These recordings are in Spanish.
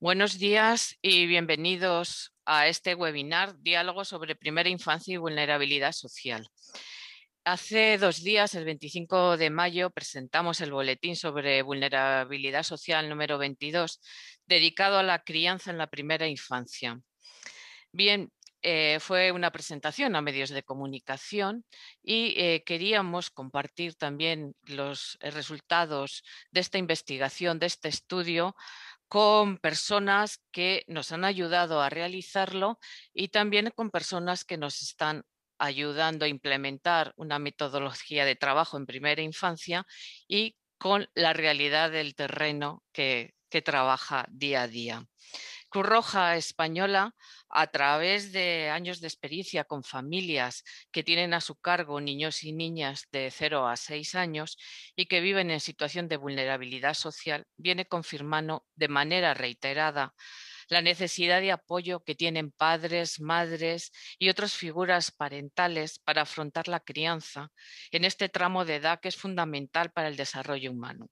Buenos días y bienvenidos a este webinar Diálogo sobre Primera Infancia y Vulnerabilidad Social. Hace dos días, el 25 de mayo, presentamos el boletín sobre vulnerabilidad social número 22, dedicado a la crianza en la primera infancia. Bien, eh, fue una presentación a medios de comunicación y eh, queríamos compartir también los eh, resultados de esta investigación, de este estudio, con personas que nos han ayudado a realizarlo y también con personas que nos están ayudando a implementar una metodología de trabajo en primera infancia y con la realidad del terreno que, trabaja día a día. Cruz Roja Española, a través de años de experiencia con familias que tienen a su cargo niños y niñas de 0 a 6 años y que viven en situación de vulnerabilidad social, viene confirmando de manera reiterada la necesidad de apoyo que tienen padres, madres y otras figuras parentales para afrontar la crianza en este tramo de edad que es fundamental para el desarrollo humano.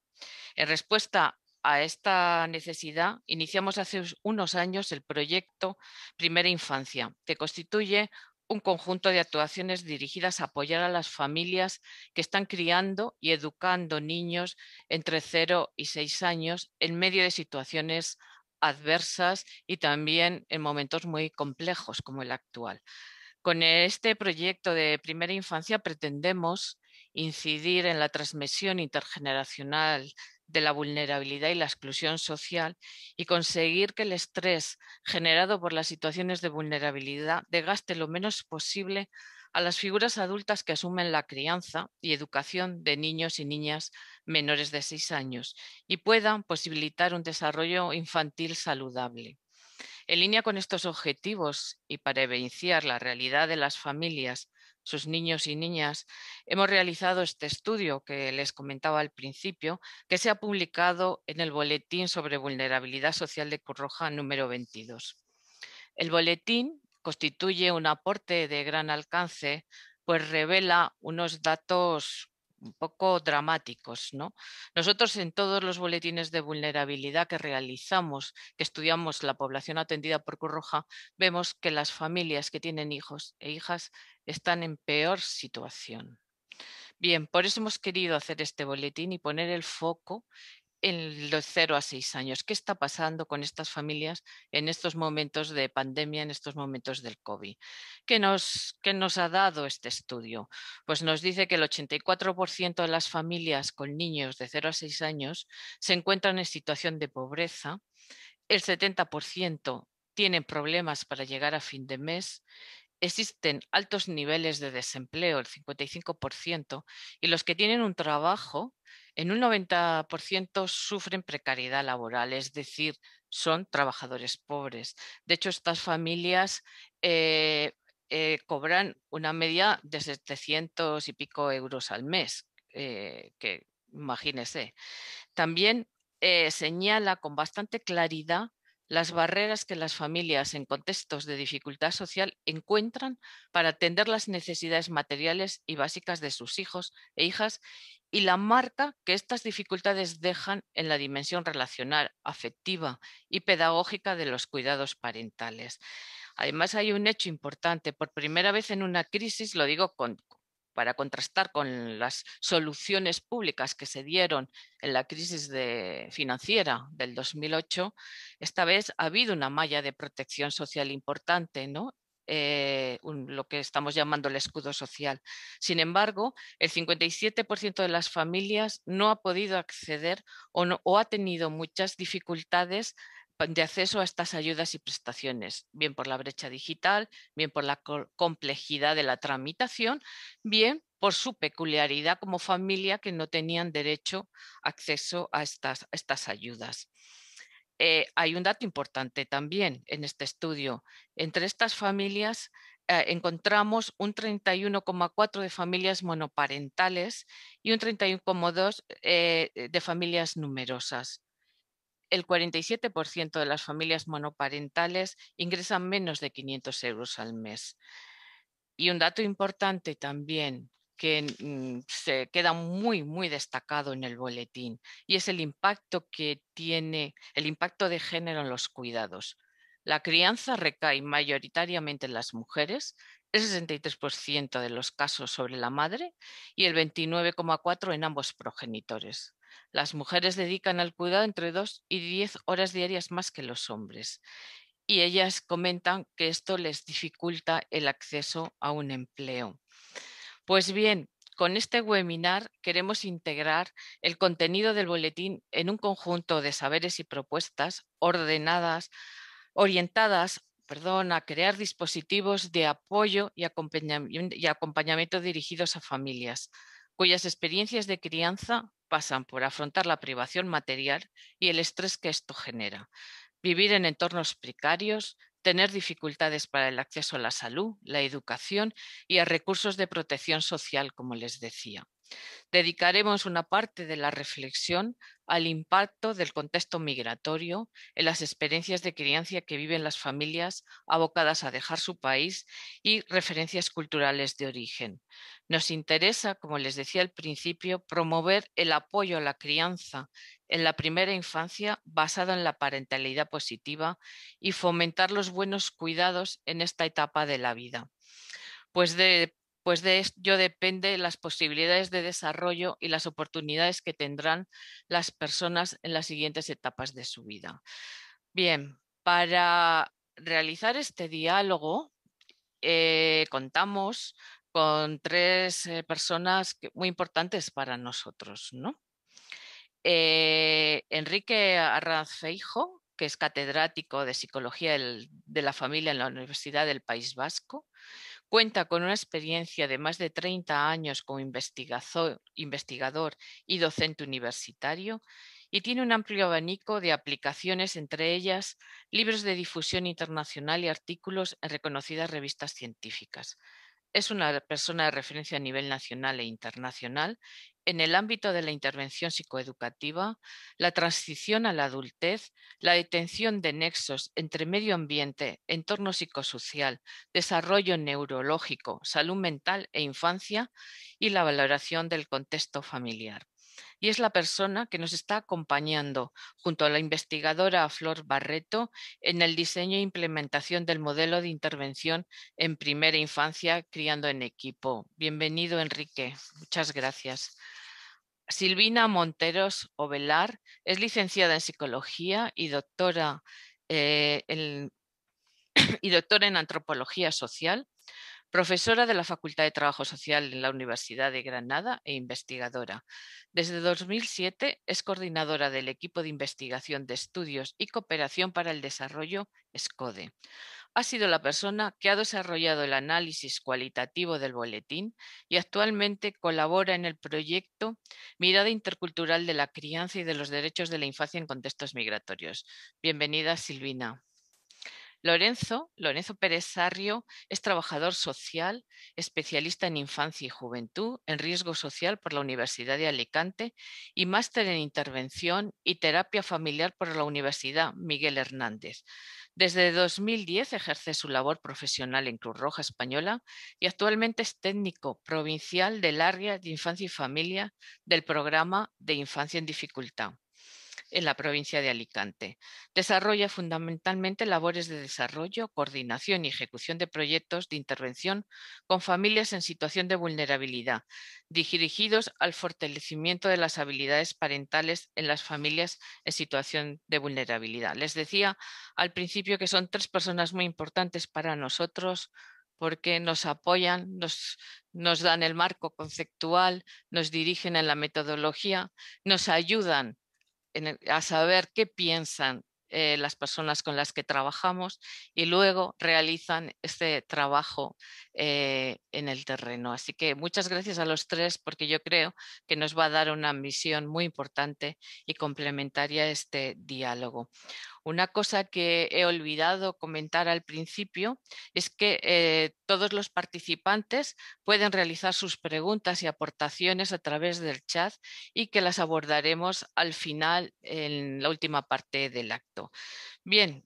En respuesta a esta necesidad, iniciamos hace unos años el proyecto Primera Infancia, que constituye un conjunto de actuaciones dirigidas a apoyar a las familias que están criando y educando niños entre 0 y 6 años en medio de situaciones adversas y también en momentos muy complejos como el actual. Con este proyecto de primera infancia pretendemos incidir en la transmisión intergeneracional de la vulnerabilidad y la exclusión social y conseguir que el estrés generado por las situaciones de vulnerabilidad desgaste lo menos posible a las figuras adultas que asumen la crianza y educación de niños y niñas menores de seis años y puedan posibilitar un desarrollo infantil saludable. En línea con estos objetivos y para evidenciar la realidad de las familias sus niños y niñas, hemos realizado este estudio que les comentaba al principio, que se ha publicado en el Boletín sobre Vulnerabilidad Social de Curroja número 22. El boletín constituye un aporte de gran alcance, pues revela unos datos un poco dramáticos. ¿no? Nosotros en todos los boletines de vulnerabilidad que realizamos, que estudiamos la población atendida por Curroja, vemos que las familias que tienen hijos e hijas están en peor situación. Bien, por eso hemos querido hacer este boletín y poner el foco en los 0 a 6 años. ¿Qué está pasando con estas familias en estos momentos de pandemia, en estos momentos del COVID? ¿Qué nos, nos ha dado este estudio? Pues nos dice que el 84% de las familias con niños de 0 a 6 años se encuentran en situación de pobreza, el 70% tienen problemas para llegar a fin de mes existen altos niveles de desempleo, el 55%, y los que tienen un trabajo, en un 90% sufren precariedad laboral, es decir, son trabajadores pobres. De hecho, estas familias eh, eh, cobran una media de 700 y pico euros al mes, eh, que imagínese. También señala con bastante claridad las barreras que las familias en contextos de dificultad social encuentran para atender las necesidades materiales y básicas de sus hijos e hijas y la marca que estas dificultades dejan en la dimensión relacional, afectiva y pedagógica de los cuidados parentales. Además, hay un hecho importante. Por primera vez en una crisis, lo digo con, para contrastar con las soluciones públicas que se dieron en la crisis financiera del 2008, esta vez ha habido una malla de protección social importante, ¿no? Eh, lo que estamos llamando el escudo social. Sin embargo, el 57% de las familias no ha podido acceder o ha tenido muchas dificultades de acceso a estas ayudas y prestaciones, bien por la brecha digital, bien por la complejidad de la tramitación, bien por su peculiaridad como familia que no tenían derecho acceso a estas, a estas ayudas. Eh, hay un dato importante también en este estudio. Entre estas familias eh, encontramos un 31,4 de familias monoparentales y un 31,2 eh, de familias numerosas el 47% de las familias monoparentales ingresan menos de 500 euros al mes. Y un dato importante también que se queda muy, muy destacado en el boletín y es el impacto que tiene el impacto de género en los cuidados. La crianza recae mayoritariamente en las mujeres, el 63% de los casos sobre la madre y el 29,4% en ambos progenitores. Las mujeres dedican al cuidado entre 2 y 10 horas diarias más que los hombres y ellas comentan que esto les dificulta el acceso a un empleo. Pues bien, con este webinar queremos integrar el contenido del boletín en un conjunto de saberes y propuestas ordenadas, orientadas perdón, a crear dispositivos de apoyo y acompañamiento dirigidos a familias cuyas experiencias de crianza pasan por afrontar la privación material y el estrés que esto genera, vivir en entornos precarios, tener dificultades para el acceso a la salud, la educación y a recursos de protección social, como les decía. Dedicaremos una parte de la reflexión al impacto del contexto migratorio en las experiencias de crianza que viven las familias abocadas a dejar su país y referencias culturales de origen. Nos interesa, como les decía al principio, promover el apoyo a la crianza en la primera infancia basado en la parentalidad positiva y fomentar los buenos cuidados en esta etapa de la vida pues de pues de ello depende las posibilidades de desarrollo y las oportunidades que tendrán las personas en las siguientes etapas de su vida. Bien, para realizar este diálogo eh, contamos con tres eh, personas muy importantes para nosotros, ¿no? Eh, Enrique Arraz Feijo, que es catedrático de Psicología de la Familia en la Universidad del País Vasco, Cuenta con una experiencia de más de 30 años como investigador y docente universitario y tiene un amplio abanico de aplicaciones, entre ellas libros de difusión internacional y artículos en reconocidas revistas científicas. Es una persona de referencia a nivel nacional e internacional en el ámbito de la intervención psicoeducativa, la transición a la adultez, la detención de nexos entre medio ambiente, entorno psicosocial, desarrollo neurológico, salud mental e infancia y la valoración del contexto familiar y es la persona que nos está acompañando junto a la investigadora Flor Barreto en el diseño e implementación del modelo de intervención en primera infancia criando en equipo. Bienvenido, Enrique. Muchas gracias. Silvina Monteros Ovelar es licenciada en psicología y doctora, eh, y doctora en antropología social profesora de la Facultad de Trabajo Social en la Universidad de Granada e investigadora. Desde 2007 es coordinadora del equipo de investigación de estudios y cooperación para el desarrollo SCODE. Ha sido la persona que ha desarrollado el análisis cualitativo del boletín y actualmente colabora en el proyecto Mirada Intercultural de la Crianza y de los Derechos de la Infancia en Contextos Migratorios. Bienvenida, Silvina. Lorenzo, Lorenzo Pérez Sarrio, es trabajador social, especialista en infancia y juventud, en riesgo social por la Universidad de Alicante y máster en intervención y terapia familiar por la Universidad Miguel Hernández. Desde 2010 ejerce su labor profesional en Cruz Roja Española y actualmente es técnico provincial del área de infancia y familia del programa de infancia en dificultad en la provincia de Alicante. Desarrolla fundamentalmente labores de desarrollo, coordinación y ejecución de proyectos de intervención con familias en situación de vulnerabilidad, dirigidos al fortalecimiento de las habilidades parentales en las familias en situación de vulnerabilidad. Les decía al principio que son tres personas muy importantes para nosotros porque nos apoyan, nos, nos dan el marco conceptual, nos dirigen en la metodología, nos ayudan a saber qué piensan eh, las personas con las que trabajamos y luego realizan este trabajo eh, en el terreno. Así que muchas gracias a los tres porque yo creo que nos va a dar una misión muy importante y complementaria a este diálogo. Una cosa que he olvidado comentar al principio es que eh, todos los participantes pueden realizar sus preguntas y aportaciones a través del chat y que las abordaremos al final en la última parte del acto. Bien,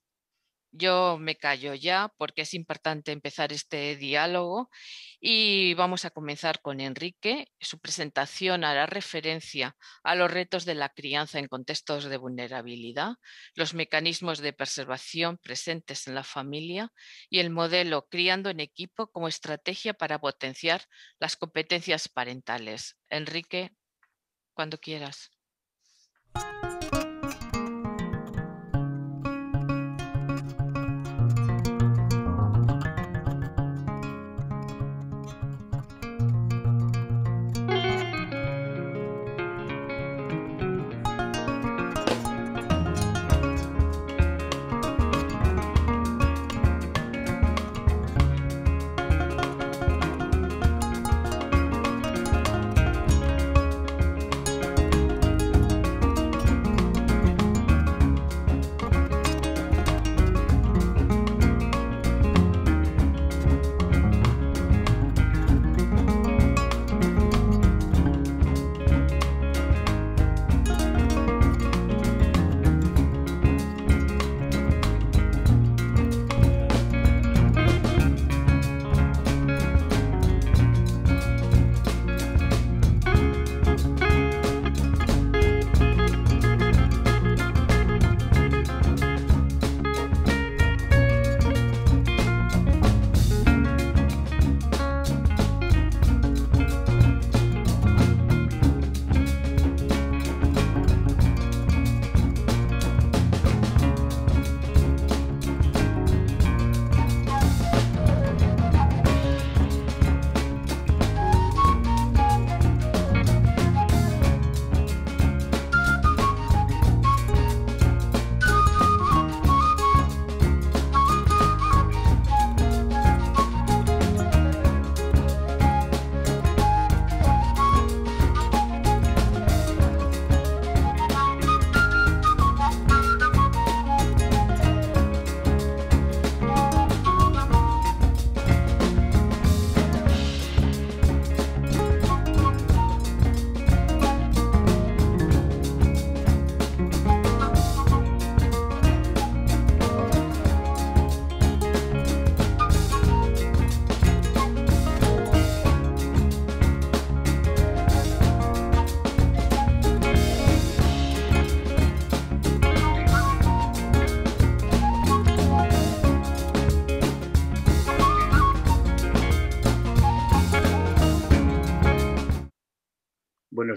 yo me callo ya porque es importante empezar este diálogo y vamos a comenzar con Enrique. Su presentación hará referencia a los retos de la crianza en contextos de vulnerabilidad, los mecanismos de preservación presentes en la familia y el modelo criando en equipo como estrategia para potenciar las competencias parentales. Enrique, cuando quieras.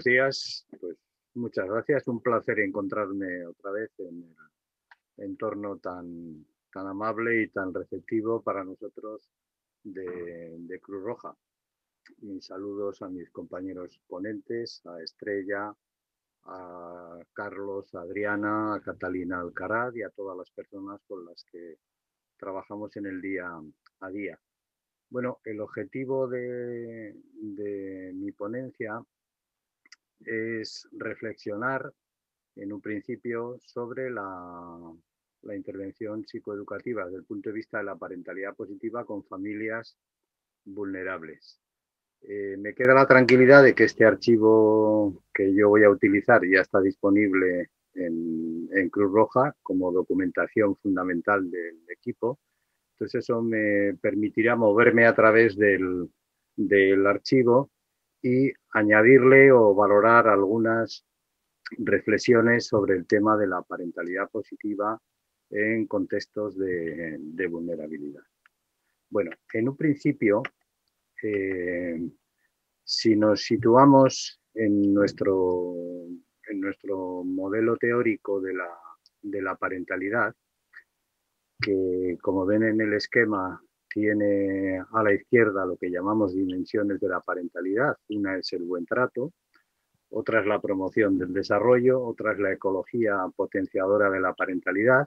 días. Pues muchas gracias. Un placer encontrarme otra vez en el entorno tan, tan amable y tan receptivo para nosotros de, Cruz Roja. mis saludos a mis compañeros ponentes, a Estrella, a Carlos, a Adriana, a Catalina Alcaraz y a todas las personas con las que trabajamos en el día a día. Bueno, el objetivo de, de mi ponencia es reflexionar en un principio sobre la, intervención psicoeducativa desde el punto de vista de la parentalidad positiva con familias vulnerables. Eh, me queda la tranquilidad de que este archivo que yo voy a utilizar ya está disponible en, Cruz Roja como documentación fundamental del equipo. Entonces eso me permitirá moverme a través del archivo y añadirle o valorar algunas reflexiones sobre el tema de la parentalidad positiva en contextos de, vulnerabilidad. Bueno, en un principio, eh, si nos situamos en nuestro, en nuestro modelo teórico de la, de la parentalidad, que como ven en el esquema tiene a la izquierda lo que llamamos dimensiones de la parentalidad. Una es el buen trato, otra es la promoción del desarrollo, otra es la ecología potenciadora de la parentalidad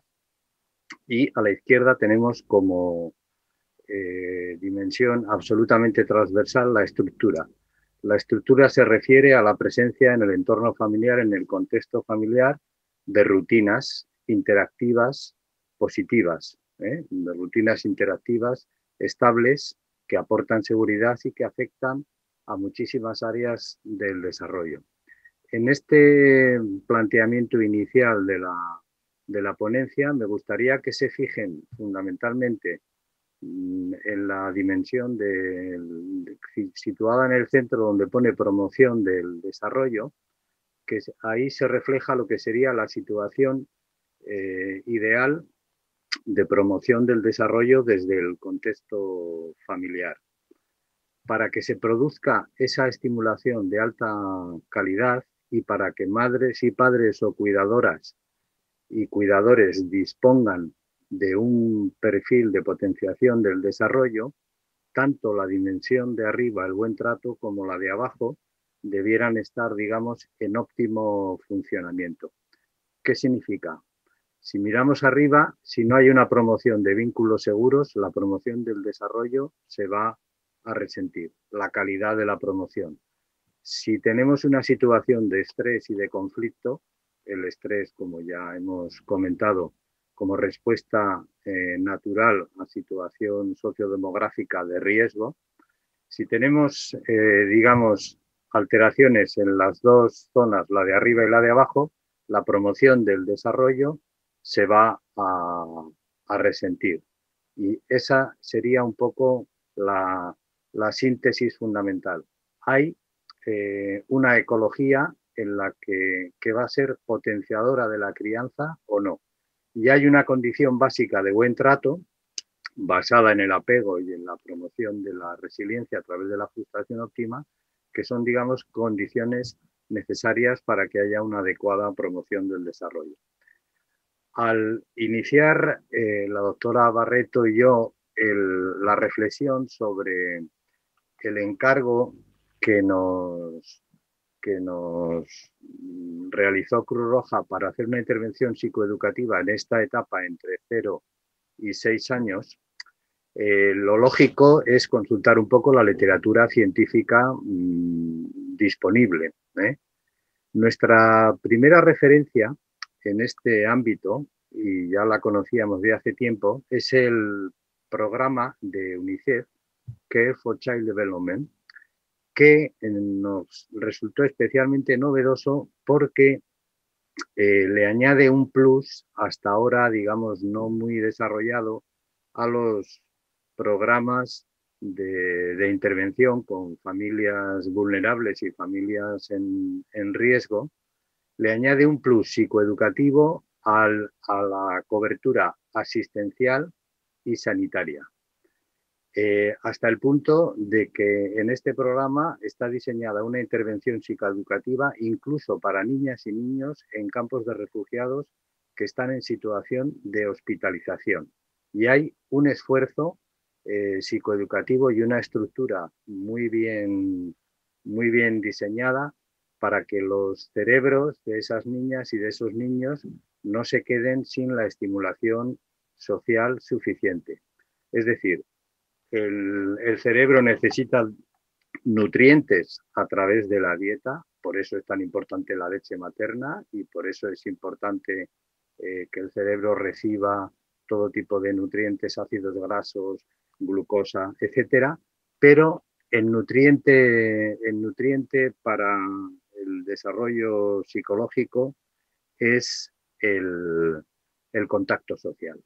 y a la izquierda tenemos como eh, dimensión absolutamente transversal la estructura. La estructura se refiere a la presencia en el entorno familiar, en el contexto familiar, de rutinas interactivas positivas, ¿eh? de rutinas interactivas estables que aportan seguridad y que afectan a muchísimas áreas del desarrollo. En este planteamiento inicial de la, ponencia me gustaría que se fijen fundamentalmente mm, en la dimensión situada en el centro donde pone promoción del desarrollo, que ahí se refleja lo que sería la situación eh, ideal de promoción del desarrollo desde el contexto familiar. Para que se produzca esa estimulación de alta calidad y para que madres y padres o cuidadoras y cuidadores dispongan de un perfil de potenciación del desarrollo, tanto la dimensión de arriba, el buen trato, como la de abajo, debieran estar, digamos, en óptimo funcionamiento. ¿Qué significa? Si miramos arriba, si no hay una promoción de vínculos seguros, la promoción del desarrollo se va a resentir, la calidad de la promoción. Si tenemos una situación de estrés y de conflicto, el estrés, como ya hemos comentado, como respuesta eh, natural a situación sociodemográfica de riesgo, si tenemos, eh, digamos, alteraciones en las dos zonas, la de arriba y la de abajo, la promoción del desarrollo se va a, resentir. Y esa sería un poco la, síntesis fundamental. Hay eh, una ecología en la que, que, va a ser potenciadora de la crianza o no. Y hay una condición básica de buen trato basada en el apego y en la promoción de la resiliencia a través de la frustración óptima, que son, digamos, condiciones necesarias para que haya una adecuada promoción del desarrollo al iniciar eh, la doctora Barreto y yo la reflexión sobre el encargo que nos, realizó Cruz Roja para hacer una intervención psicoeducativa en esta etapa entre cero y seis años, eh, lo lógico es consultar un poco la literatura científica mm, disponible. ¿eh? Nuestra primera referencia en este ámbito, y ya la conocíamos de hace tiempo, es el programa de UNICEF, Care For Child Development, que nos resultó especialmente novedoso porque eh, le añade un plus hasta ahora, digamos, no muy desarrollado a los programas de, intervención con familias vulnerables y familias en riesgo, le añade un plus psicoeducativo a la cobertura asistencial y sanitaria, eh, hasta el punto de que en este programa está diseñada una intervención psicoeducativa incluso para niñas y niños en campos de refugiados que están en situación de hospitalización. Y hay un esfuerzo eh, psicoeducativo y una estructura muy bien, muy bien diseñada para que los cerebros de esas niñas y de esos niños no se queden sin la estimulación social suficiente. Es decir, el, cerebro necesita nutrientes a través de la dieta, por eso es tan importante la leche materna y por eso es importante eh, que el cerebro reciba todo tipo de nutrientes, ácidos grasos, glucosa, etcétera, pero el nutriente, el nutriente para, el desarrollo psicológico es el, contacto social.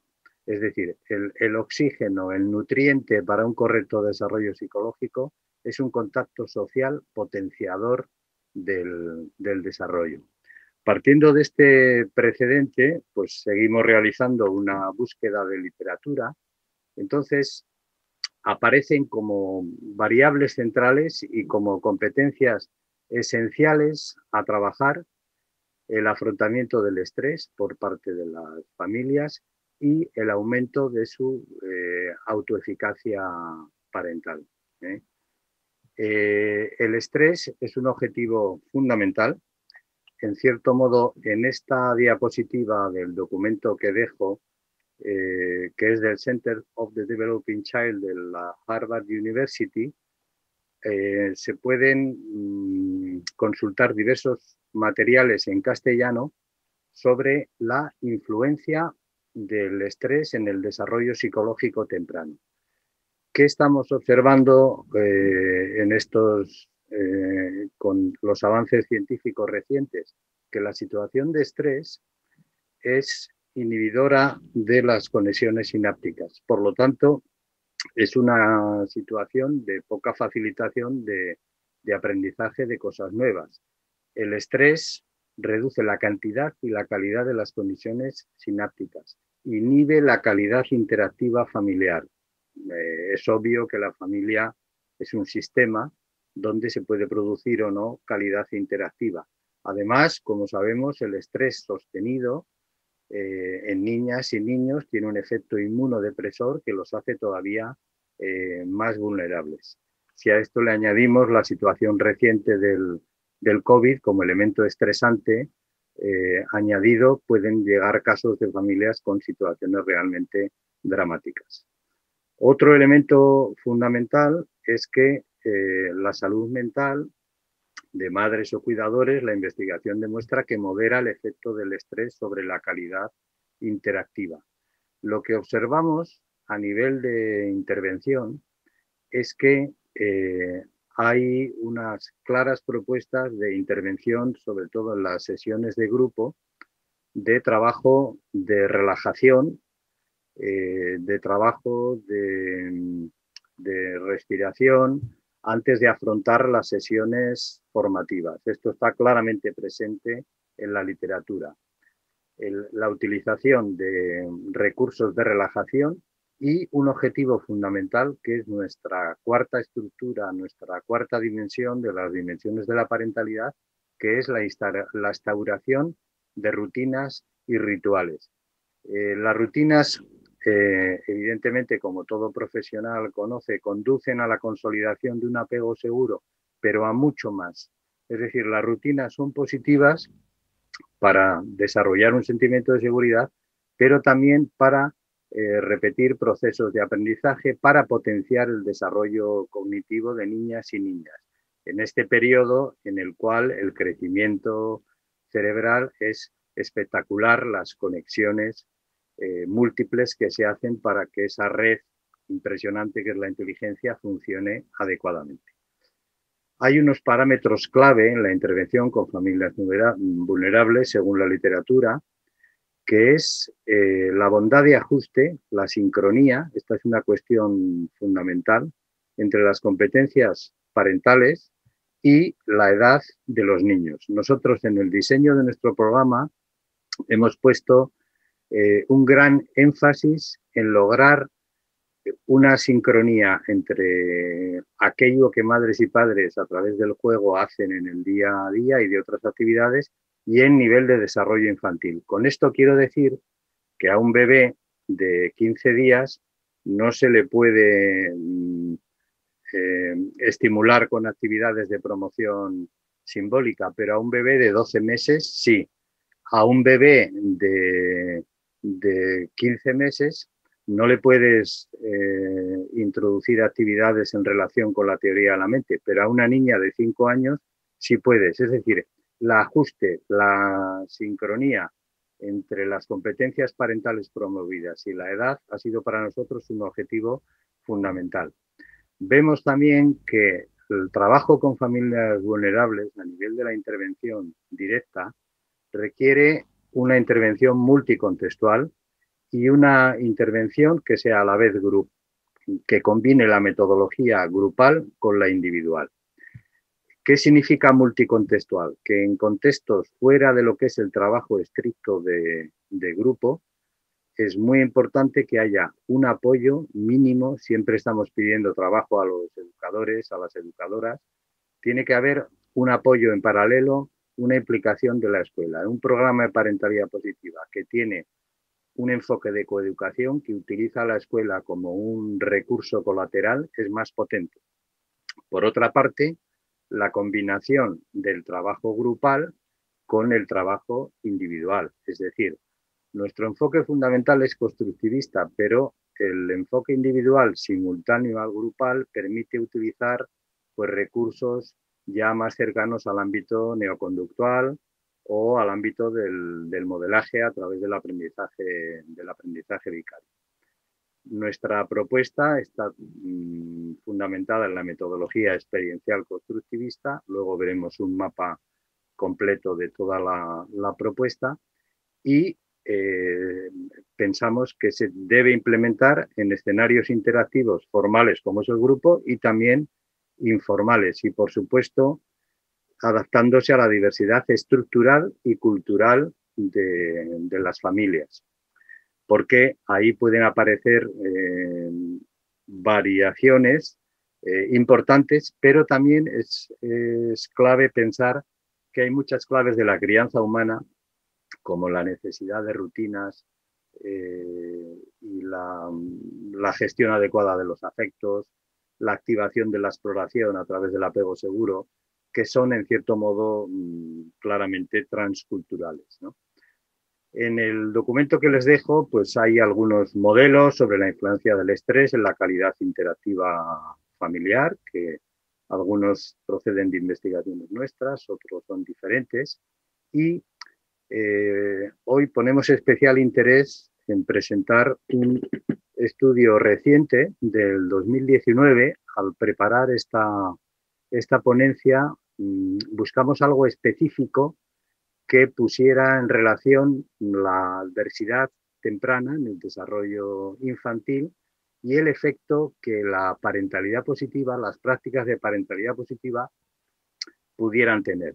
Es decir, el, oxígeno, el nutriente para un correcto desarrollo psicológico es un contacto social potenciador del, del desarrollo. Partiendo de este precedente, pues seguimos realizando una búsqueda de literatura. Entonces, aparecen como variables centrales y como competencias esenciales a trabajar el afrontamiento del estrés por parte de las familias y el aumento de su eh, autoeficacia parental. ¿eh? Eh, el estrés es un objetivo fundamental. En cierto modo, en esta diapositiva del documento que dejo, que es del Center of the Developing Child de la Harvard University, se pueden mm, consultar diversos materiales en castellano sobre la influencia del estrés en el desarrollo psicológico temprano. ¿Qué estamos observando eh, en estos, eh, con los avances científicos recientes? Que la situación de estrés es inhibidora de las conexiones sinápticas. Por lo tanto, es una situación de poca facilitación de, de aprendizaje de cosas nuevas. El estrés reduce la cantidad y la calidad de las condiciones sinápticas, inhibe la calidad interactiva familiar. Eh, es obvio que la familia es un sistema donde se puede producir o no calidad interactiva. Además, como sabemos, el estrés sostenido eh, en niñas y niños tiene un efecto inmunodepresor que los hace todavía eh, más vulnerables. Si a esto le añadimos la situación reciente del, COVID como elemento estresante eh, añadido, pueden llegar casos de familias con situaciones realmente dramáticas. Otro elemento fundamental es que eh, la salud mental de madres o cuidadores, la investigación demuestra que modera el efecto del estrés sobre la calidad interactiva. Lo que observamos a nivel de intervención es que eh, hay unas claras propuestas de intervención, sobre todo en las sesiones de grupo, de trabajo de relajación, eh, de trabajo de, respiración antes de afrontar las sesiones formativas. Esto está claramente presente en la literatura. la utilización de recursos de relajación y un objetivo fundamental que es nuestra cuarta estructura, nuestra cuarta dimensión de las dimensiones de la parentalidad, que es la, instauración de rutinas y rituales. Eh, las rutinas, eh, evidentemente, como todo profesional conoce, conducen a la consolidación de un apego seguro, pero a mucho más. Es decir, las rutinas son positivas para desarrollar un sentimiento de seguridad, pero también para eh, repetir procesos de aprendizaje para potenciar el desarrollo cognitivo de niñas y niñas, en este periodo en el cual el crecimiento cerebral es espectacular, las conexiones eh, múltiples que se hacen para que esa red impresionante que es la inteligencia funcione adecuadamente. Hay unos parámetros clave en la intervención con familias vulnerables según la literatura que es eh, la bondad de ajuste, la sincronía, esta es una cuestión fundamental, entre las competencias parentales y la edad de los niños. Nosotros en el diseño de nuestro programa hemos puesto eh, un gran énfasis en lograr una sincronía entre aquello que madres y padres a través del juego hacen en el día a día y de otras actividades y en nivel de desarrollo infantil. Con esto quiero decir que a un bebé de 15 días no se le puede mm, eh, estimular con actividades de promoción simbólica, pero a un bebé de 12 meses sí. A un bebé de, 15 meses no le puedes eh, introducir actividades en relación con la teoría de la mente, pero a una niña de 5 años sí puedes. Es decir, la ajuste, la sincronía entre las competencias parentales promovidas y la edad ha sido para nosotros un objetivo fundamental. Vemos también que el trabajo con familias vulnerables a nivel de la intervención directa requiere una intervención multicontextual y una intervención que sea a la vez grupo, que combine la metodología grupal con la individual. ¿Qué significa multicontextual? Que en contextos fuera de lo que es el trabajo estricto de, grupo, es muy importante que haya un apoyo mínimo. Siempre estamos pidiendo trabajo a los educadores, a las educadoras. Tiene que haber un apoyo en paralelo, una implicación de la escuela. Un programa de parentalidad positiva que tiene un enfoque de coeducación que utiliza a la escuela como un recurso colateral es más potente. Por otra parte, la combinación del trabajo grupal con el trabajo individual. Es decir, nuestro enfoque fundamental es constructivista, pero el enfoque individual simultáneo al grupal permite utilizar pues, recursos ya más cercanos al ámbito neoconductual o al ámbito del, del modelaje a través del aprendizaje, del aprendizaje vicario. Nuestra propuesta está mm, fundamentada en la metodología experiencial constructivista. Luego veremos un mapa completo de toda la, propuesta y eh, pensamos que se debe implementar en escenarios interactivos formales como es el grupo y también informales y por supuesto adaptándose a la diversidad estructural y cultural de las familias porque ahí pueden aparecer eh, variaciones eh, importantes, pero también es, clave pensar que hay muchas claves de la crianza humana, como la necesidad de rutinas, eh, y la, la, gestión adecuada de los afectos, la activación de la exploración a través del apego seguro, que son en cierto modo mm, claramente transculturales. ¿no? En el documento que les dejo, pues hay algunos modelos sobre la influencia del estrés en la calidad interactiva familiar, que algunos proceden de investigaciones nuestras, otros son diferentes. Y eh, hoy ponemos especial interés en presentar un estudio reciente del 2019. Al preparar esta, esta ponencia, mm, buscamos algo específico que pusiera en relación la adversidad temprana en el desarrollo infantil y el efecto que la parentalidad positiva, las prácticas de parentalidad positiva pudieran tener.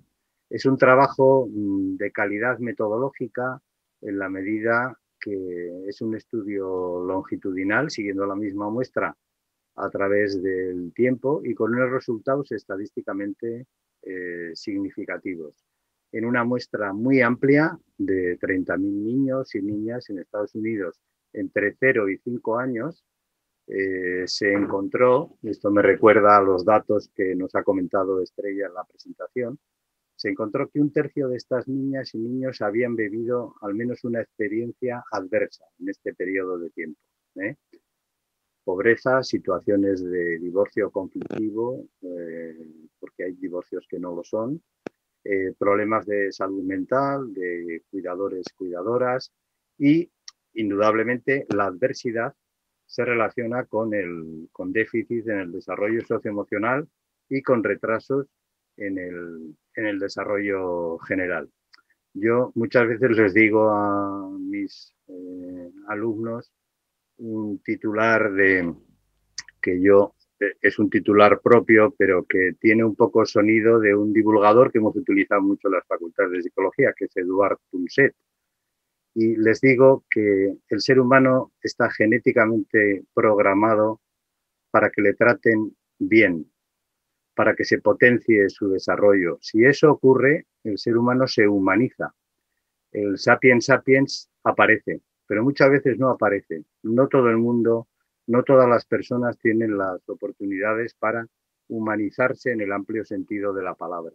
Es un trabajo mm, de calidad metodológica en la medida que es un estudio longitudinal, siguiendo la misma muestra a través del tiempo y con unos resultados estadísticamente eh, significativos en una muestra muy amplia de 30.000 niños y niñas en Estados Unidos entre 0 y 5 años, eh, se encontró, esto me recuerda a los datos que nos ha comentado Estrella en la presentación, se encontró que un tercio de estas niñas y niños habían vivido al menos una experiencia adversa en este periodo de tiempo. ¿eh? Pobreza, situaciones de divorcio conflictivo, eh, porque hay divorcios que no lo son, eh, problemas de salud mental, de cuidadores, cuidadoras y indudablemente la adversidad se relaciona con, el, déficit en el desarrollo socioemocional y con retrasos en el, desarrollo general. Yo muchas veces les digo a mis eh, alumnos un titular de, que yo es un titular propio, pero que tiene un poco sonido de un divulgador que hemos utilizado mucho en las facultades de psicología, que es Eduard Tunset. Y les digo que el ser humano está genéticamente programado para que le traten bien, para que se potencie su desarrollo. Si eso ocurre, el ser humano se humaniza. El sapiens sapiens aparece, pero muchas veces no aparece. No todo el mundo no todas las personas tienen las oportunidades para humanizarse en el amplio sentido de la palabra.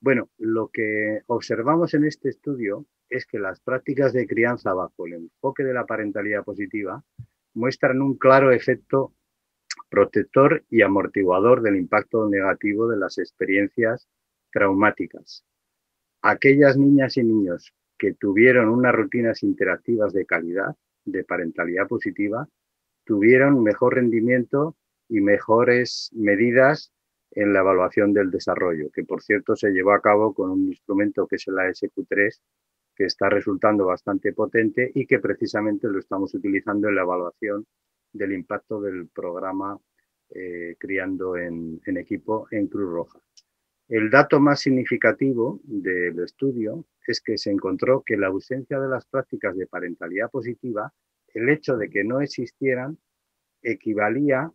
Bueno, lo que observamos en este estudio es que las prácticas de crianza bajo el enfoque de la parentalidad positiva muestran un claro efecto protector y amortiguador del impacto negativo de las experiencias traumáticas. Aquellas niñas y niños que tuvieron unas rutinas interactivas de calidad, de parentalidad positiva, tuvieron mejor rendimiento y mejores medidas en la evaluación del desarrollo, que por cierto se llevó a cabo con un instrumento que es el ASQ3, que está resultando bastante potente y que precisamente lo estamos utilizando en la evaluación del impacto del programa eh, Criando en Equipo en Cruz Roja. El dato más significativo del estudio es que se encontró que la ausencia de las prácticas de parentalidad positiva el hecho de que no existieran equivalía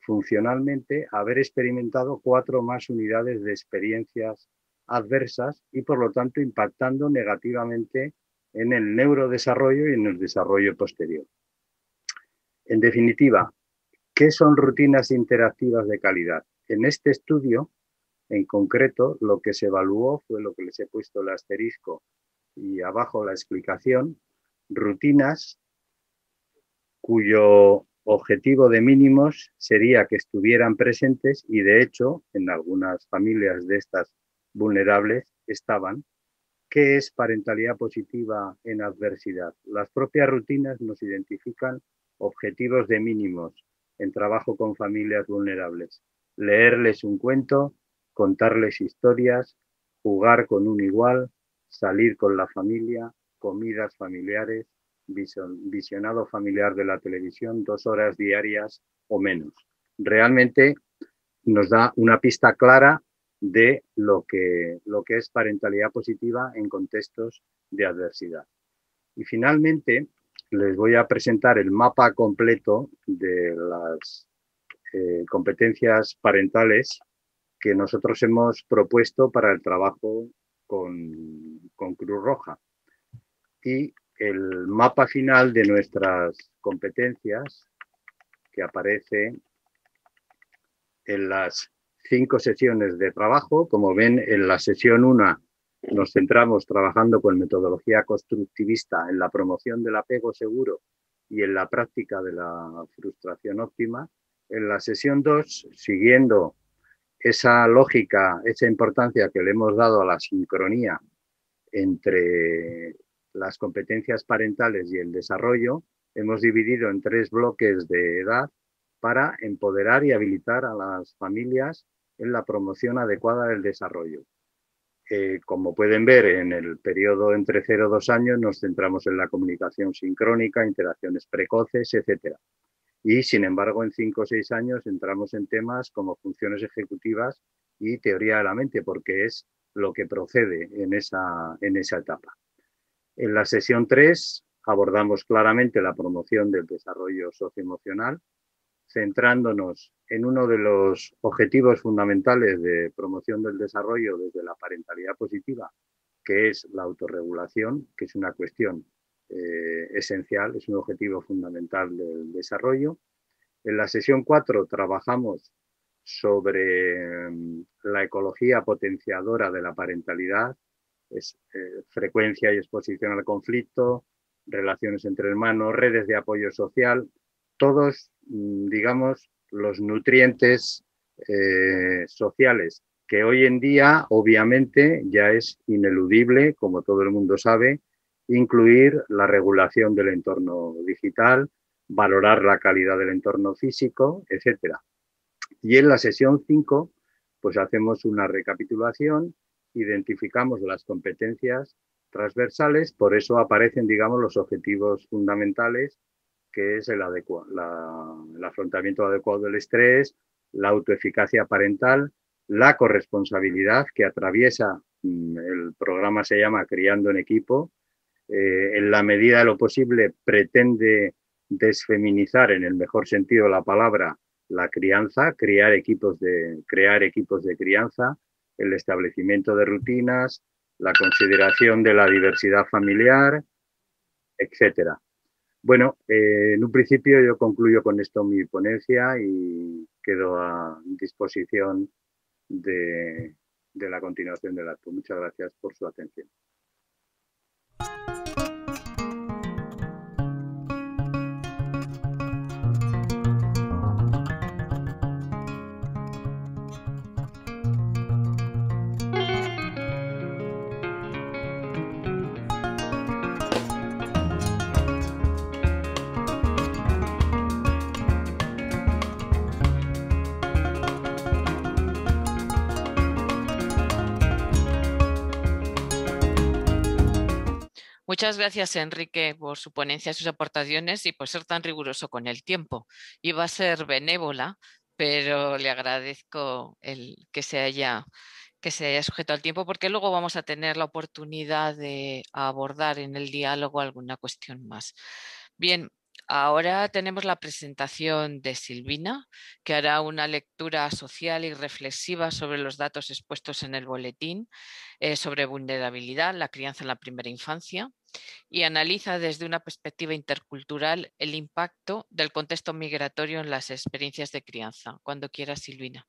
funcionalmente a haber experimentado cuatro más unidades de experiencias adversas y por lo tanto impactando negativamente en el neurodesarrollo y en el desarrollo posterior. En definitiva, ¿qué son rutinas interactivas de calidad? En este estudio, en concreto, lo que se evaluó fue lo que les he puesto el asterisco y abajo la explicación, rutinas cuyo objetivo de mínimos sería que estuvieran presentes y de hecho en algunas familias de estas vulnerables estaban. ¿Qué es parentalidad positiva en adversidad? Las propias rutinas nos identifican objetivos de mínimos en trabajo con familias vulnerables. Leerles un cuento, contarles historias, jugar con un igual, salir con la familia, comidas familiares, visionado familiar de la televisión, dos horas diarias o menos. Realmente nos da una pista clara de lo que, lo que es parentalidad positiva en contextos de adversidad. Y finalmente, les voy a presentar el mapa completo de las eh, competencias parentales que nosotros hemos propuesto para el trabajo con, con Cruz Roja. Y el mapa final de nuestras competencias que aparece en las cinco sesiones de trabajo. Como ven, en la sesión 1 nos centramos trabajando con metodología constructivista en la promoción del apego seguro y en la práctica de la frustración óptima. En la sesión 2, siguiendo esa lógica, esa importancia que le hemos dado a la sincronía entre las competencias parentales y el desarrollo, hemos dividido en tres bloques de edad para empoderar y habilitar a las familias en la promoción adecuada del desarrollo. Eh, como pueden ver, en el periodo entre 0 y 2 años nos centramos en la comunicación sincrónica, interacciones precoces, etc. Y, sin embargo, en 5 o 6 años entramos en temas como funciones ejecutivas y teoría de la mente, porque es lo que procede en esa, en esa etapa. En la sesión 3 abordamos claramente la promoción del desarrollo socioemocional, centrándonos en uno de los objetivos fundamentales de promoción del desarrollo desde la parentalidad positiva, que es la autorregulación, que es una cuestión eh, esencial, es un objetivo fundamental del desarrollo. En la sesión 4 trabajamos sobre mm, la ecología potenciadora de la parentalidad, es eh, frecuencia y exposición al conflicto, relaciones entre hermanos, redes de apoyo social, todos, mm, digamos, los nutrientes eh, sociales, que hoy en día, obviamente, ya es ineludible, como todo el mundo sabe, incluir la regulación del entorno digital, valorar la calidad del entorno físico, etcétera. Y en la sesión 5, pues hacemos una recapitulación identificamos las competencias transversales, por eso aparecen, digamos, los objetivos fundamentales, que es el, afrontamiento adecuado del estrés, la autoeficacia parental, la corresponsabilidad que atraviesa, mm, el programa se llama Criando en Equipo, eh, en la medida de lo posible pretende desfeminizar en el mejor sentido la palabra la crianza, crear equipos de, crear equipos de crianza, el establecimiento de rutinas, la consideración de la diversidad familiar, etcétera. Bueno, eh, en un principio yo concluyo con esto mi ponencia y quedo a disposición de la continuación del acto. Muchas gracias por su atención. Muchas gracias, Enrique, por su ponencia, sus aportaciones y por ser tan riguroso con el tiempo. Iba a ser benévola, pero le agradezco que se haya que se haya sujeto al tiempo, porque luego vamos a tener la oportunidad de abordar en el diálogo alguna cuestión más. Bien, ahora tenemos la presentación de Silvina, que hará una lectura social y reflexiva sobre los datos expuestos en el boletín eh, sobre vulnerabilidad, la crianza en la primera infancia y analiza desde una perspectiva intercultural el impacto del contexto migratorio en las experiencias de crianza. Cuando quiera Silvina.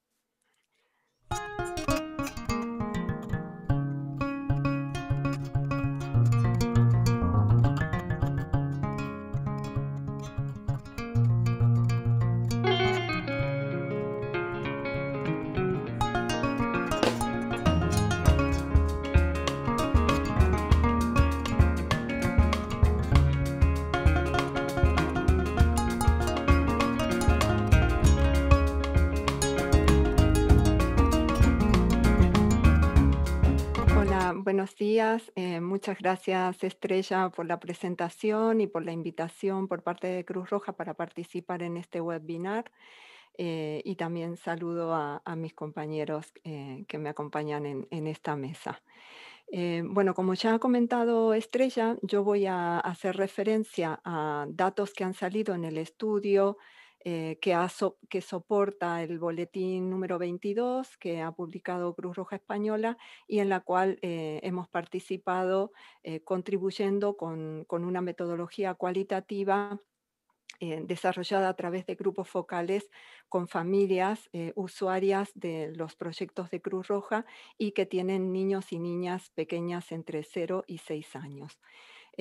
buenos días. Eh, muchas gracias Estrella por la presentación y por la invitación por parte de Cruz Roja para participar en este webinar. Eh, y también saludo a, mis compañeros eh, que me acompañan en, esta mesa. bueno, como ya ha comentado Estrella, yo voy a hacer referencia a datos que han salido en el estudio eh, que, soporta el boletín número 22 que ha publicado Cruz Roja Española y en la cual eh, hemos participado eh, contribuyendo con, una metodología cualitativa desarrollada a través de grupos focales con familias usuarias de los proyectos de Cruz Roja y que tienen niños y niñas pequeñas entre 0 y 6 años.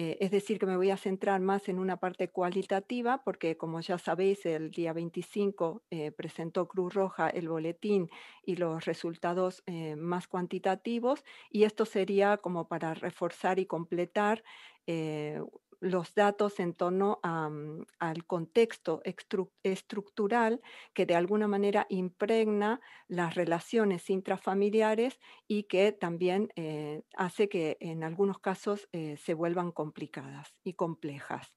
Eh, es decir, que me voy a centrar más en una parte cualitativa, porque como ya sabéis, el día 25 eh, presentó Cruz Roja el boletín y los resultados eh, más cuantitativos, y esto sería como para reforzar y completar los datos en torno mm, al contexto estructural que de alguna manera impregna las relaciones intrafamiliares y que también eh, hace que en algunos casos eh, se vuelvan complicadas y complejas.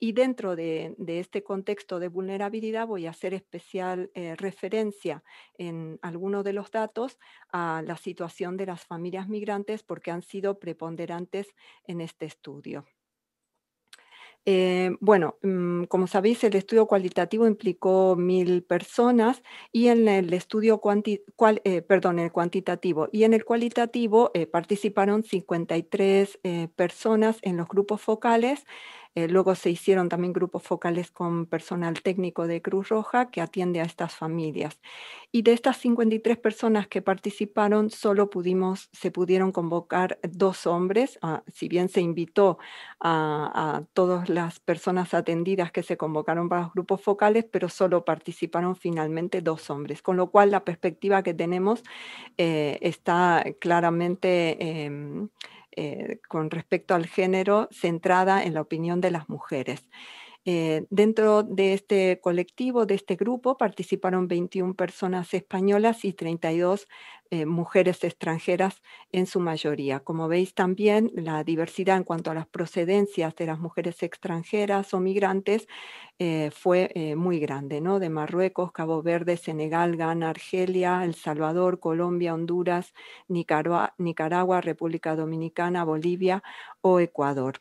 Y dentro de, este contexto de vulnerabilidad voy a hacer especial eh, referencia en algunos de los datos a la situación de las familias migrantes porque han sido preponderantes en este estudio. Eh, bueno, mm, como sabéis, el estudio cualitativo implicó mil personas y en el estudio eh, cuantitativo y en el cualitativo eh, participaron 53 personas en los grupos focales eh, luego se hicieron también grupos focales con personal técnico de Cruz Roja que atiende a estas familias. Y de estas 53 personas que participaron, solo pudimos, se pudieron convocar dos hombres, ah, si bien se invitó a, todas las personas atendidas que se convocaron para los grupos focales, pero solo participaron finalmente dos hombres, con lo cual la perspectiva que tenemos eh, está claramente... Em, eh, con respecto al género centrada en la opinión de las mujeres. Eh, dentro de este colectivo, de este grupo, participaron 21 personas españolas y 32 eh, mujeres extranjeras en su mayoría. Como veis también, la diversidad en cuanto a las procedencias de las mujeres extranjeras o migrantes eh, fue muy grande, ¿no? De Marruecos, Cabo Verde, Senegal, Ghana, Argelia, El Salvador, Colombia, Honduras, Nicaragua, Nicaragua República Dominicana, Bolivia o Ecuador.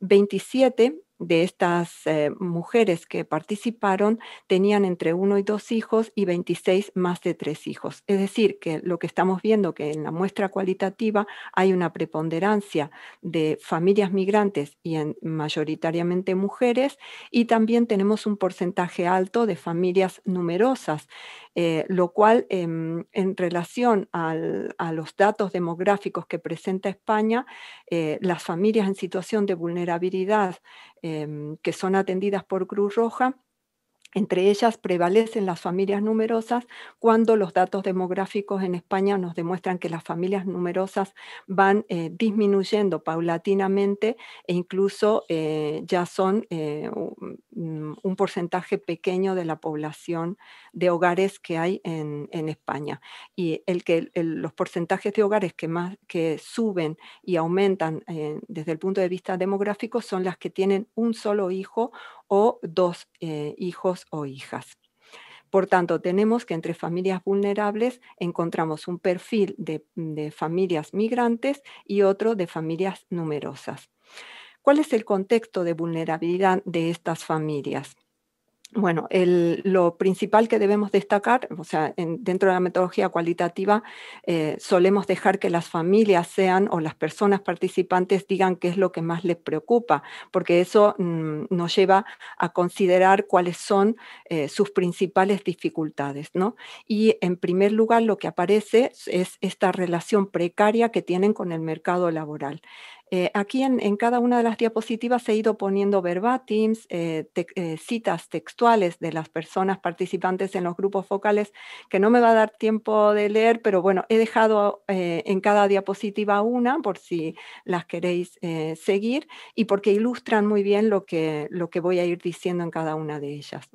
27 de estas eh, mujeres que participaron tenían entre uno y dos hijos y 26 más de tres hijos. Es decir, que lo que estamos viendo que en la muestra cualitativa hay una preponderancia de familias migrantes y en, mayoritariamente mujeres y también tenemos un porcentaje alto de familias numerosas, eh, lo cual em, en relación a los datos demográficos que presenta España, eh, las familias en situación de vulnerabilidad Em, que son atendidas por Cruz Roja entre ellas prevalecen las familias numerosas cuando los datos demográficos en España nos demuestran que las familias numerosas van eh, disminuyendo paulatinamente e incluso eh, ya son eh, un, porcentaje pequeño de la población de hogares que hay en, España. Y el que los porcentajes de hogares que, más, que suben y aumentan desde el punto de vista demográfico son las que tienen un solo hijo o dos eh, hijos o hijas. Por tanto, tenemos que entre familias vulnerables encontramos un perfil de familias migrantes y otro de familias numerosas. ¿Cuál es el contexto de vulnerabilidad de estas familias? Bueno, lo principal que debemos destacar, o sea, dentro de la metodología cualitativa, eh, solemos dejar que las familias sean o las personas participantes digan qué es lo que más les preocupa, porque eso mm, nos lleva a considerar cuáles son eh, sus principales dificultades, ¿no? Y en primer lugar, lo que aparece es esta relación precaria que tienen con el mercado laboral. Eh, aquí en, cada una de las diapositivas he ido poniendo verbatims, eh, eh, citas textuales de las personas participantes en los grupos focales, que no me va a dar tiempo de leer, pero bueno, he dejado en cada diapositiva una por si las queréis seguir y porque ilustran muy bien lo que, lo que voy a ir diciendo en cada una de ellas.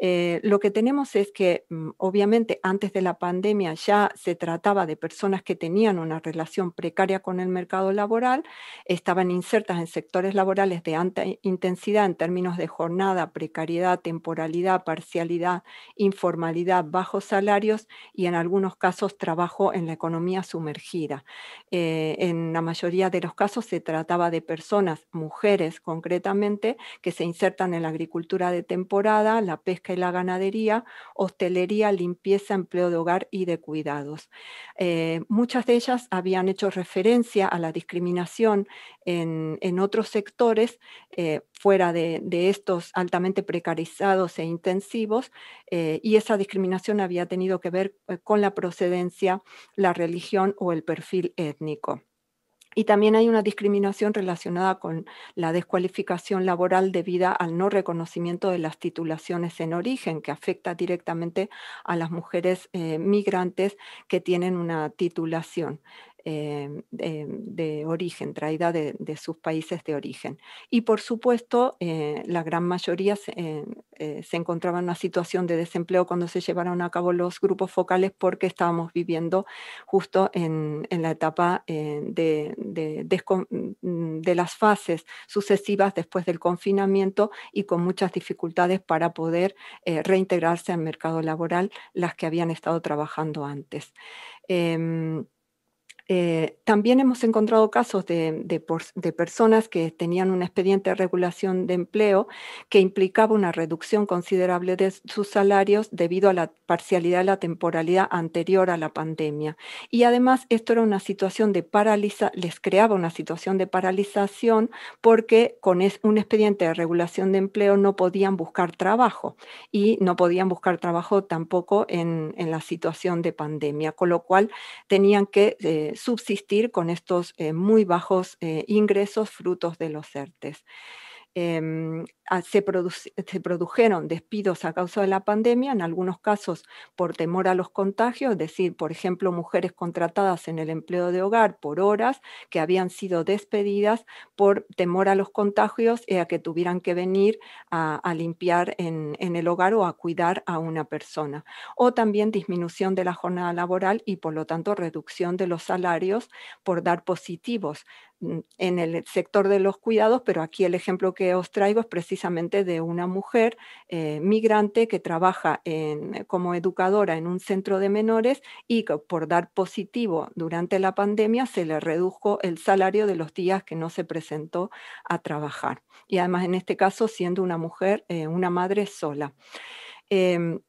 Eh, lo que tenemos es que, mm, obviamente, antes de la pandemia ya se trataba de personas que tenían una relación precaria con el mercado laboral, estaban insertas en sectores laborales de alta intensidad en términos de jornada, precariedad, temporalidad, parcialidad, informalidad, bajos salarios y en algunos casos trabajo en la economía sumergida. Eh, en la mayoría de los casos se trataba de personas, mujeres concretamente, que se insertan en la agricultura de temporada, la pesca la ganadería, hostelería, limpieza, empleo de hogar y de cuidados. Eh, muchas de ellas habían hecho referencia a la discriminación en, otros sectores eh, fuera de, estos altamente precarizados e intensivos, eh, y esa discriminación había tenido que ver con la procedencia, la religión o el perfil étnico. Y también hay una discriminación relacionada con la descualificación laboral debida al no reconocimiento de las titulaciones en origen, que afecta directamente a las mujeres eh, migrantes que tienen una titulación. Em, em, de, origen, traída de, sus países de origen. Y por supuesto, eh, la gran mayoría eh, eh, se, encontraba en una situación de desempleo cuando se llevaron a cabo los grupos focales porque estábamos viviendo justo en, la etapa mm, de, las fases sucesivas después del confinamiento y con muchas dificultades para poder reintegrarse al mercado laboral las que habían estado trabajando antes. Em, eh, también hemos encontrado casos de, personas que tenían un expediente de regulación de empleo que implicaba una reducción considerable de sus salarios debido a la parcialidad de la temporalidad anterior a la pandemia. Y además esto era una situación de paralización, les creaba una situación de paralización porque con un expediente de regulación de empleo no podían buscar trabajo y no podían buscar trabajo tampoco en, la situación de pandemia, con lo cual tenían que eh, subsistir con estos eh, muy bajos eh, ingresos frutos de los CERTES. Em, se, produjeron despidos a causa de la pandemia, en algunos casos por temor a los contagios, es decir, por ejemplo, mujeres contratadas en el empleo de hogar por horas que habían sido despedidas por temor a los contagios y eh, a que tuvieran que venir a, limpiar en, en, el hogar o a cuidar a una persona. O también disminución de la jornada laboral y por lo tanto reducción de los salarios por dar positivos mm, en el sector de los cuidados, pero aquí el ejemplo que os traigo es precisamente de una mujer eh, migrante que trabaja eh, como educadora en un centro de menores y que por dar positivo durante la pandemia se le redujo el salario de los días que no se presentó a trabajar. Y además en este caso siendo una mujer, eh, una madre sola. Em,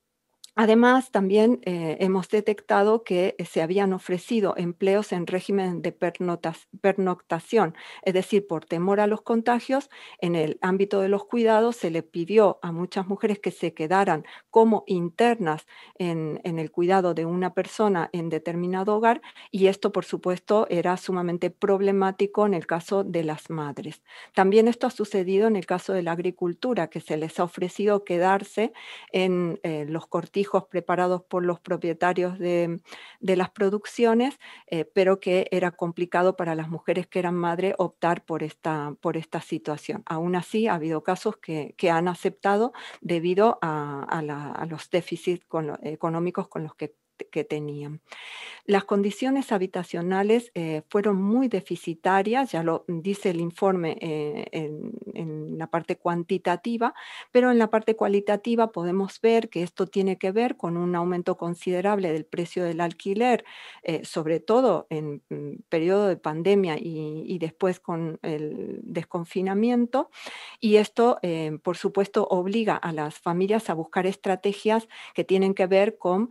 Además, también eh, hemos detectado que eh, se habían ofrecido empleos en régimen de pernoctación, es decir, por temor a los contagios, en el ámbito de los cuidados se le pidió a muchas mujeres que se quedaran como internas en, el cuidado de una persona en determinado hogar y esto, por supuesto, era sumamente problemático en el caso de las madres. También esto ha sucedido en el caso de la agricultura, que se les ha ofrecido quedarse en eh, los cortijos preparados por los propietarios de, las producciones, eh, pero que era complicado para las mujeres que eran madre optar por esta, por esta situación. Aún así, ha habido casos que, han aceptado debido a, a, los déficits económicos con los que que tenían. Las condiciones habitacionales eh, fueron muy deficitarias, ya lo dice el informe eh, en, la parte cuantitativa, pero en la parte cualitativa podemos ver que esto tiene que ver con un aumento considerable del precio del alquiler, eh, sobre todo en, mm, periodo de pandemia y, y, después con el desconfinamiento. Y esto, por supuesto, obliga a las familias a buscar estrategias que tienen que ver con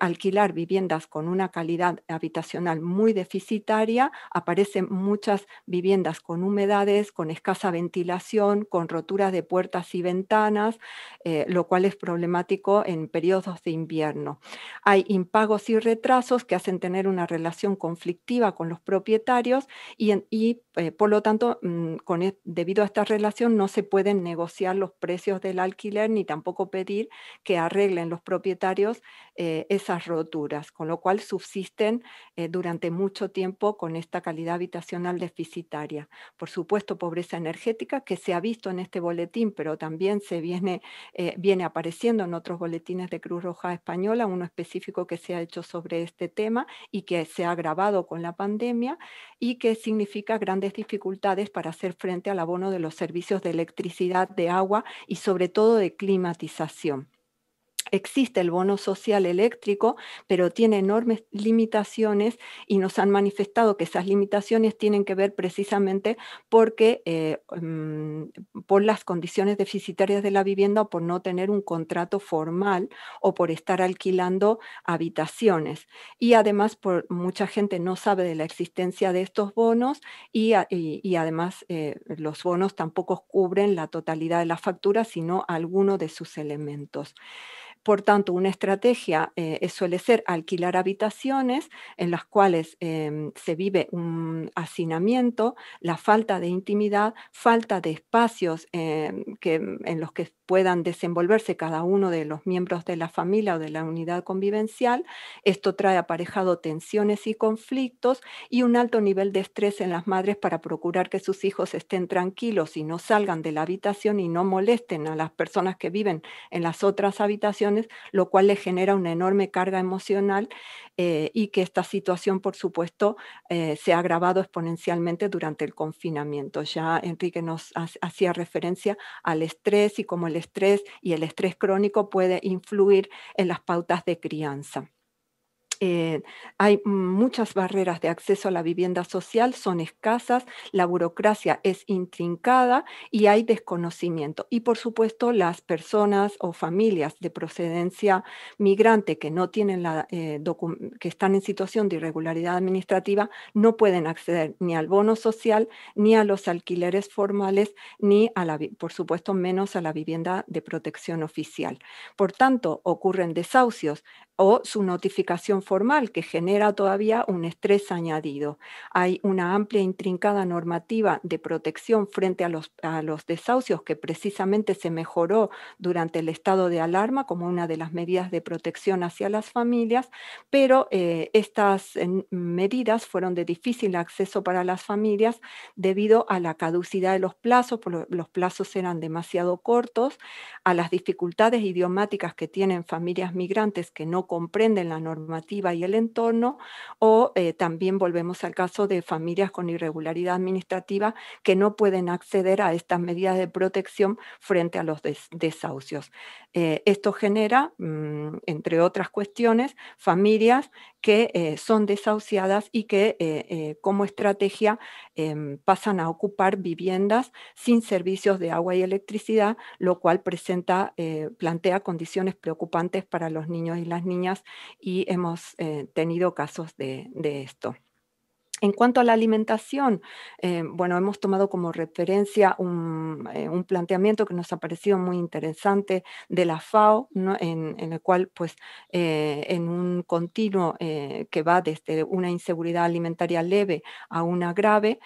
alquiler viviendas con una calidad habitacional muy deficitaria, aparecen muchas viviendas con humedades, con escasa ventilación, con roturas de puertas y ventanas, eh, lo cual es problemático en periodos de invierno. Hay impagos y retrasos que hacen tener una relación conflictiva con los propietarios y, eh, por lo tanto, mm, e, debido a esta relación no se pueden negociar los precios del alquiler ni tampoco pedir que arreglen los propietarios eh, esas roturas con lo cual subsisten eh, durante mucho tiempo con esta calidad habitacional deficitaria. Por supuesto, pobreza energética, que se ha visto en este boletín, pero también se viene, eh, viene apareciendo en otros boletines de Cruz Roja Española, uno específico que se ha hecho sobre este tema y que se ha agravado con la pandemia y que significa grandes dificultades para hacer frente al abono de los servicios de electricidad, de agua y sobre todo de climatización existe el bono social eléctrico, pero tiene enormes limitaciones y nos han manifestado que esas limitaciones tienen que ver precisamente porque eh, mm, por las condiciones deficitarias de la vivienda o por no tener un contrato formal o por estar alquilando habitaciones. Y además, por, mucha gente no sabe de la existencia de estos bonos y, además eh, los bonos tampoco cubren la totalidad de la factura, sino alguno de sus elementos. Por tanto, una estrategia eh, suele ser alquilar habitaciones en las cuales em, se vive un hacinamiento, la falta de intimidad, falta de espacios em, en los que puedan desenvolverse cada uno de los miembros de la familia o de la unidad convivencial. Esto trae aparejado tensiones y conflictos y un alto nivel de estrés en las madres para procurar que sus hijos estén tranquilos y no salgan de la habitación y no molesten a las personas que viven en las otras habitaciones, lo cual les genera una enorme carga emocional eh, y que esta situación, por supuesto, eh, se ha agravado exponencialmente durante el confinamiento. Ya Enrique nos hacía referencia al estrés y cómo el estrés y el estrés crónico puede influir en las pautas de crianza. Eh, hay muchas barreras de acceso a la vivienda social, son escasas, la burocracia es intrincada y hay desconocimiento. Y por supuesto, las personas o familias de procedencia migrante que no tienen la, eh, que están en situación de irregularidad administrativa no pueden acceder ni al bono social, ni a los alquileres formales, ni a la, por supuesto, menos a la vivienda de protección oficial. Por tanto, ocurren desahucios, o su notificación formal, que genera todavía un estrés añadido. Hay una amplia e intrincada normativa de protección frente a los, a los desahucios que precisamente se mejoró durante el estado de alarma como una de las medidas de protección hacia las familias, pero eh, estas eh, medidas fueron de difícil acceso para las familias debido a la caducidad de los plazos, los plazos eran demasiado cortos, a las dificultades idiomáticas que tienen familias migrantes que no comprenden la normativa y el entorno, o eh, también volvemos al caso de familias con irregularidad administrativa que no pueden acceder a estas medidas de protección frente a los desahucios. Eh, esto genera, mm, entre otras cuestiones, familias que eh, son desahuciadas y que como estrategia em, pasan a ocupar viviendas sin servicios de agua y electricidad, lo cual presenta, plantea condiciones preocupantes para los niños y las niñas y hemos eh, tenido casos de esto. En cuanto a la alimentación, eh, bueno, hemos tomado como referencia eh, un, planteamiento que nos ha parecido muy interesante de la FAO, en, el cual, pues, eh, en un continuo que va desde una inseguridad alimentaria leve a una grave,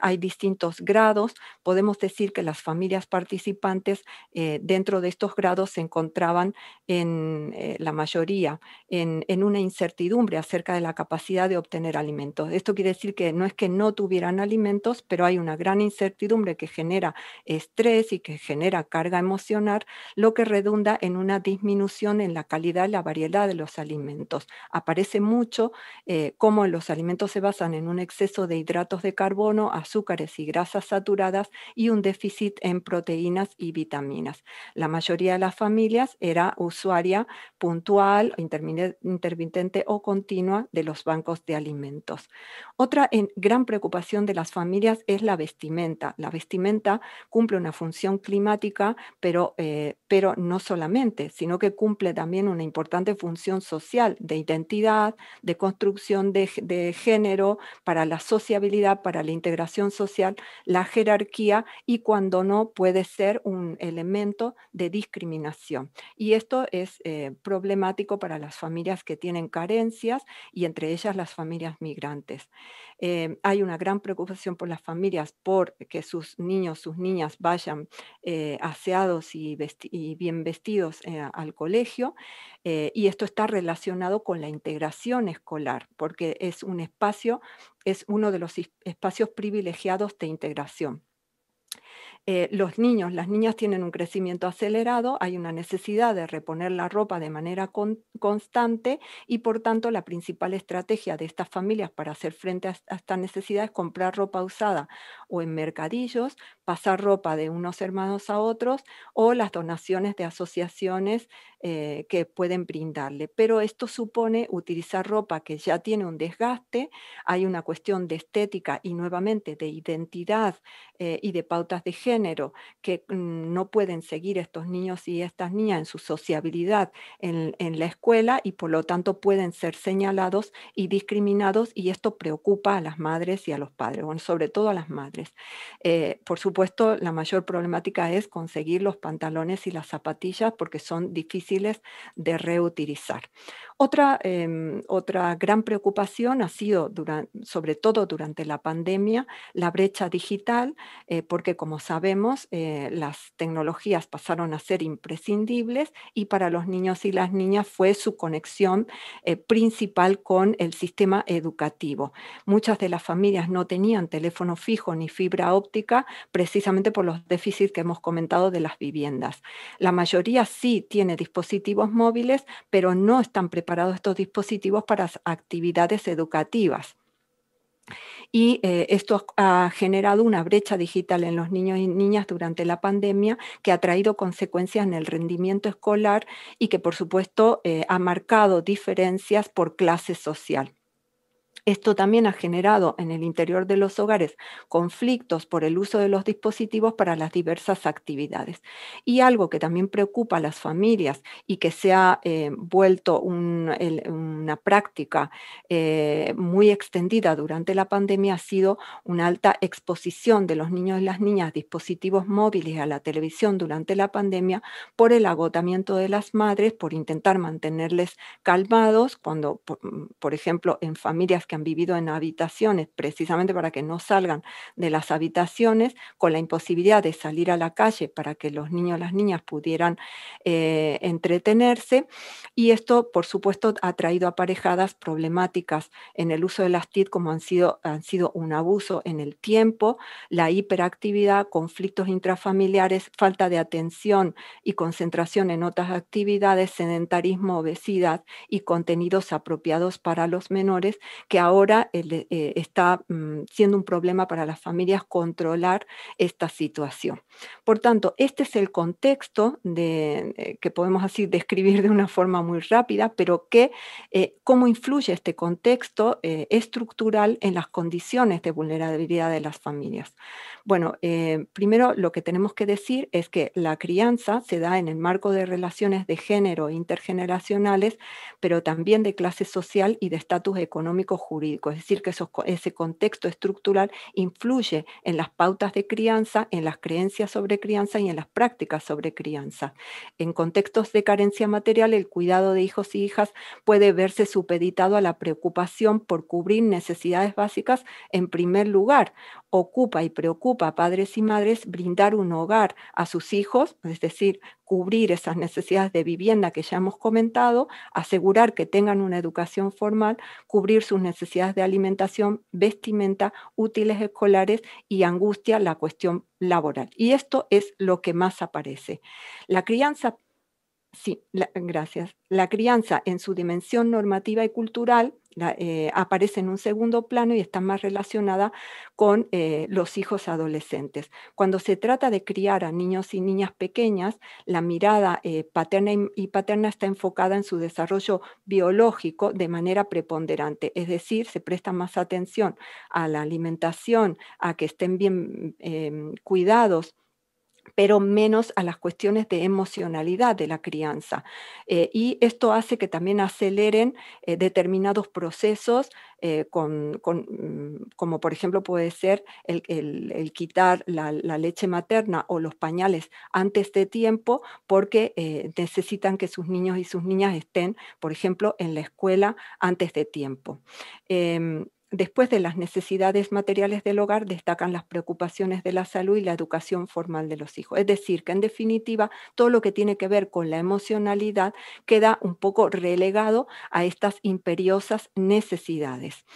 hay distintos grados. Podemos decir que las familias participantes dentro de estos grados se encontraban en la mayoría en, una incertidumbre acerca de la capacidad de obtener alimentos. Esto quiere decir que no es que no tuvieran alimentos, pero hay una gran incertidumbre que genera estrés y que genera carga emocional, lo que redunda en una disminución en la calidad y la variedad de los alimentos. Aparece mucho eh, cómo los alimentos se basan en un exceso de hidratos de carbono, azúcares y grasas saturadas y un déficit en proteínas y vitaminas. La mayoría de las familias era usuaria puntual, intermitente o continua de los bancos de alimentos. Otra gran preocupación de las familias es la vestimenta. La vestimenta cumple una función climática, pero, eh, no solamente, sino que cumple también una importante función social de identidad, de construcción de, género, para la sociabilidad, para la integración social, la jerarquía y cuando no puede ser un elemento de discriminación. Y esto es eh, problemático para las familias que tienen carencias y entre ellas las familias migrantes. Eh, hay una gran preocupación por las familias por que sus niños, sus niñas vayan eh, aseados y, bien vestidos eh, al colegio y esto está relacionado con la integración escolar porque es un espacio, es uno de los espacios privilegiados de integración. Eh, los niños, las niñas tienen un crecimiento acelerado, hay una necesidad de reponer la ropa de manera constante y por tanto la principal estrategia de estas familias para hacer frente a esta necesidad es comprar ropa usada o en mercadillos, pasar ropa de unos hermanos a otros o las donaciones de asociaciones eh, que pueden brindarle. Pero esto supone utilizar ropa que ya tiene un desgaste, hay una cuestión de estética y nuevamente de identidad eh, y de pautas de género que mm, no pueden seguir estos niños y estas niñas en su sociabilidad en, la escuela y por lo tanto pueden ser señalados y discriminados y esto preocupa a las madres y a los padres, sobre todo a las madres. Eh, por supuesto, supuesto, la mayor problemática es conseguir los pantalones y las zapatillas porque son difíciles de reutilizar. Otra, em, otra gran preocupación ha sido, durante, sobre todo durante la pandemia, la brecha digital, eh, porque como sabemos, eh, las tecnologías pasaron a ser imprescindibles y para los niños y las niñas fue su conexión eh, principal con el sistema educativo. Muchas de las familias no tenían teléfono fijo ni fibra óptica, precisamente por los déficits que hemos comentado de las viviendas. La mayoría sí tiene dispositivos móviles, pero no están preparados estos dispositivos para actividades educativas. Y eh, esto ha generado una brecha digital en los niños y niñas durante la pandemia que ha traído consecuencias en el rendimiento escolar y que por supuesto eh, ha marcado diferencias por clase social. Esto también ha generado en el interior de los hogares conflictos por el uso de los dispositivos para las diversas actividades. Y algo que también preocupa a las familias y que se ha eh, vuelto una práctica eh, muy extendida durante la pandemia ha sido una alta exposición de los niños y las niñas a dispositivos móviles a la televisión durante la pandemia por el agotamiento de las madres, por intentar mantenerles calmados cuando, por, por ejemplo, en familias que vivido en habitaciones precisamente para que no salgan de las habitaciones, con la imposibilidad de salir a la calle para que los niños y las niñas pudieran eh, entretenerse. Y esto, por supuesto, ha traído aparejadas problemáticas en el uso de las TID como han sido, han sido un abuso en el tiempo, la hiperactividad, conflictos intrafamiliares, falta de atención y concentración en otras actividades, sedentarismo, obesidad y contenidos apropiados para los menores que han ahora eh, está mm, siendo un problema para las familias controlar esta situación. Por tanto, este es el contexto eh, que podemos así describir de una forma muy rápida, pero que eh, cómo influye este contexto estructural en las condiciones de vulnerabilidad de las familias. Bueno, primero lo que tenemos que decir es que la crianza se da en el marco de relaciones de género intergeneracionales, pero también de clase social y de estatus económico jurídico es decir, que ese contexto estructural influye en las pautas de crianza, en las creencias sobre crianza y en las prácticas sobre crianza. En contextos de carencia material, el cuidado de hijos y hijas puede verse supeditado a la preocupación por cubrir necesidades básicas en primer lugar. Ocupa y preocupa a padres y madres brindar un hogar a sus hijos, es decir, cubrir esas necesidades de vivienda que ya hemos comentado, asegurar que tengan una educación formal, cubrir sus necesidades de alimentación, vestimenta, útiles escolares y angustia, la cuestión laboral. Y esto es lo que más aparece. La crianza Sí, gracias. La crianza en su dimensión normativa y cultural eh, aparece en un segundo plano y está más relacionada con eh, los hijos adolescentes. Cuando se trata de criar a niños y niñas pequeñas, la mirada eh, paterna y paterna está enfocada en su desarrollo biológico de manera preponderante, es decir, se presta más atención a la alimentación, a que estén bien em, cuidados pero menos a las cuestiones de emocionalidad de la crianza. Eh, y esto hace que también aceleren eh, determinados procesos, eh, con, mm, como por ejemplo puede ser el, quitar la, leche materna o los pañales antes de tiempo, porque necesitan que sus niños y sus niñas estén, por ejemplo, en la escuela antes de tiempo. Em, Después de las necesidades materiales del hogar, destacan las preocupaciones de la salud y la educación formal de los hijos. Es decir, que en definitiva, todo lo que tiene que ver con la emocionalidad queda un poco relegado a estas imperiosas necesidades.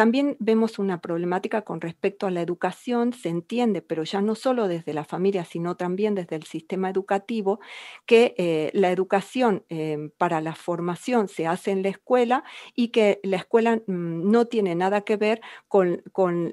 También vemos una problemática con respecto a la educación, se entiende, pero ya no solo desde la familia, sino también desde el sistema educativo, que eh, la educación em, para la formación se hace en la escuela y que la escuela mm, no tiene nada que ver con,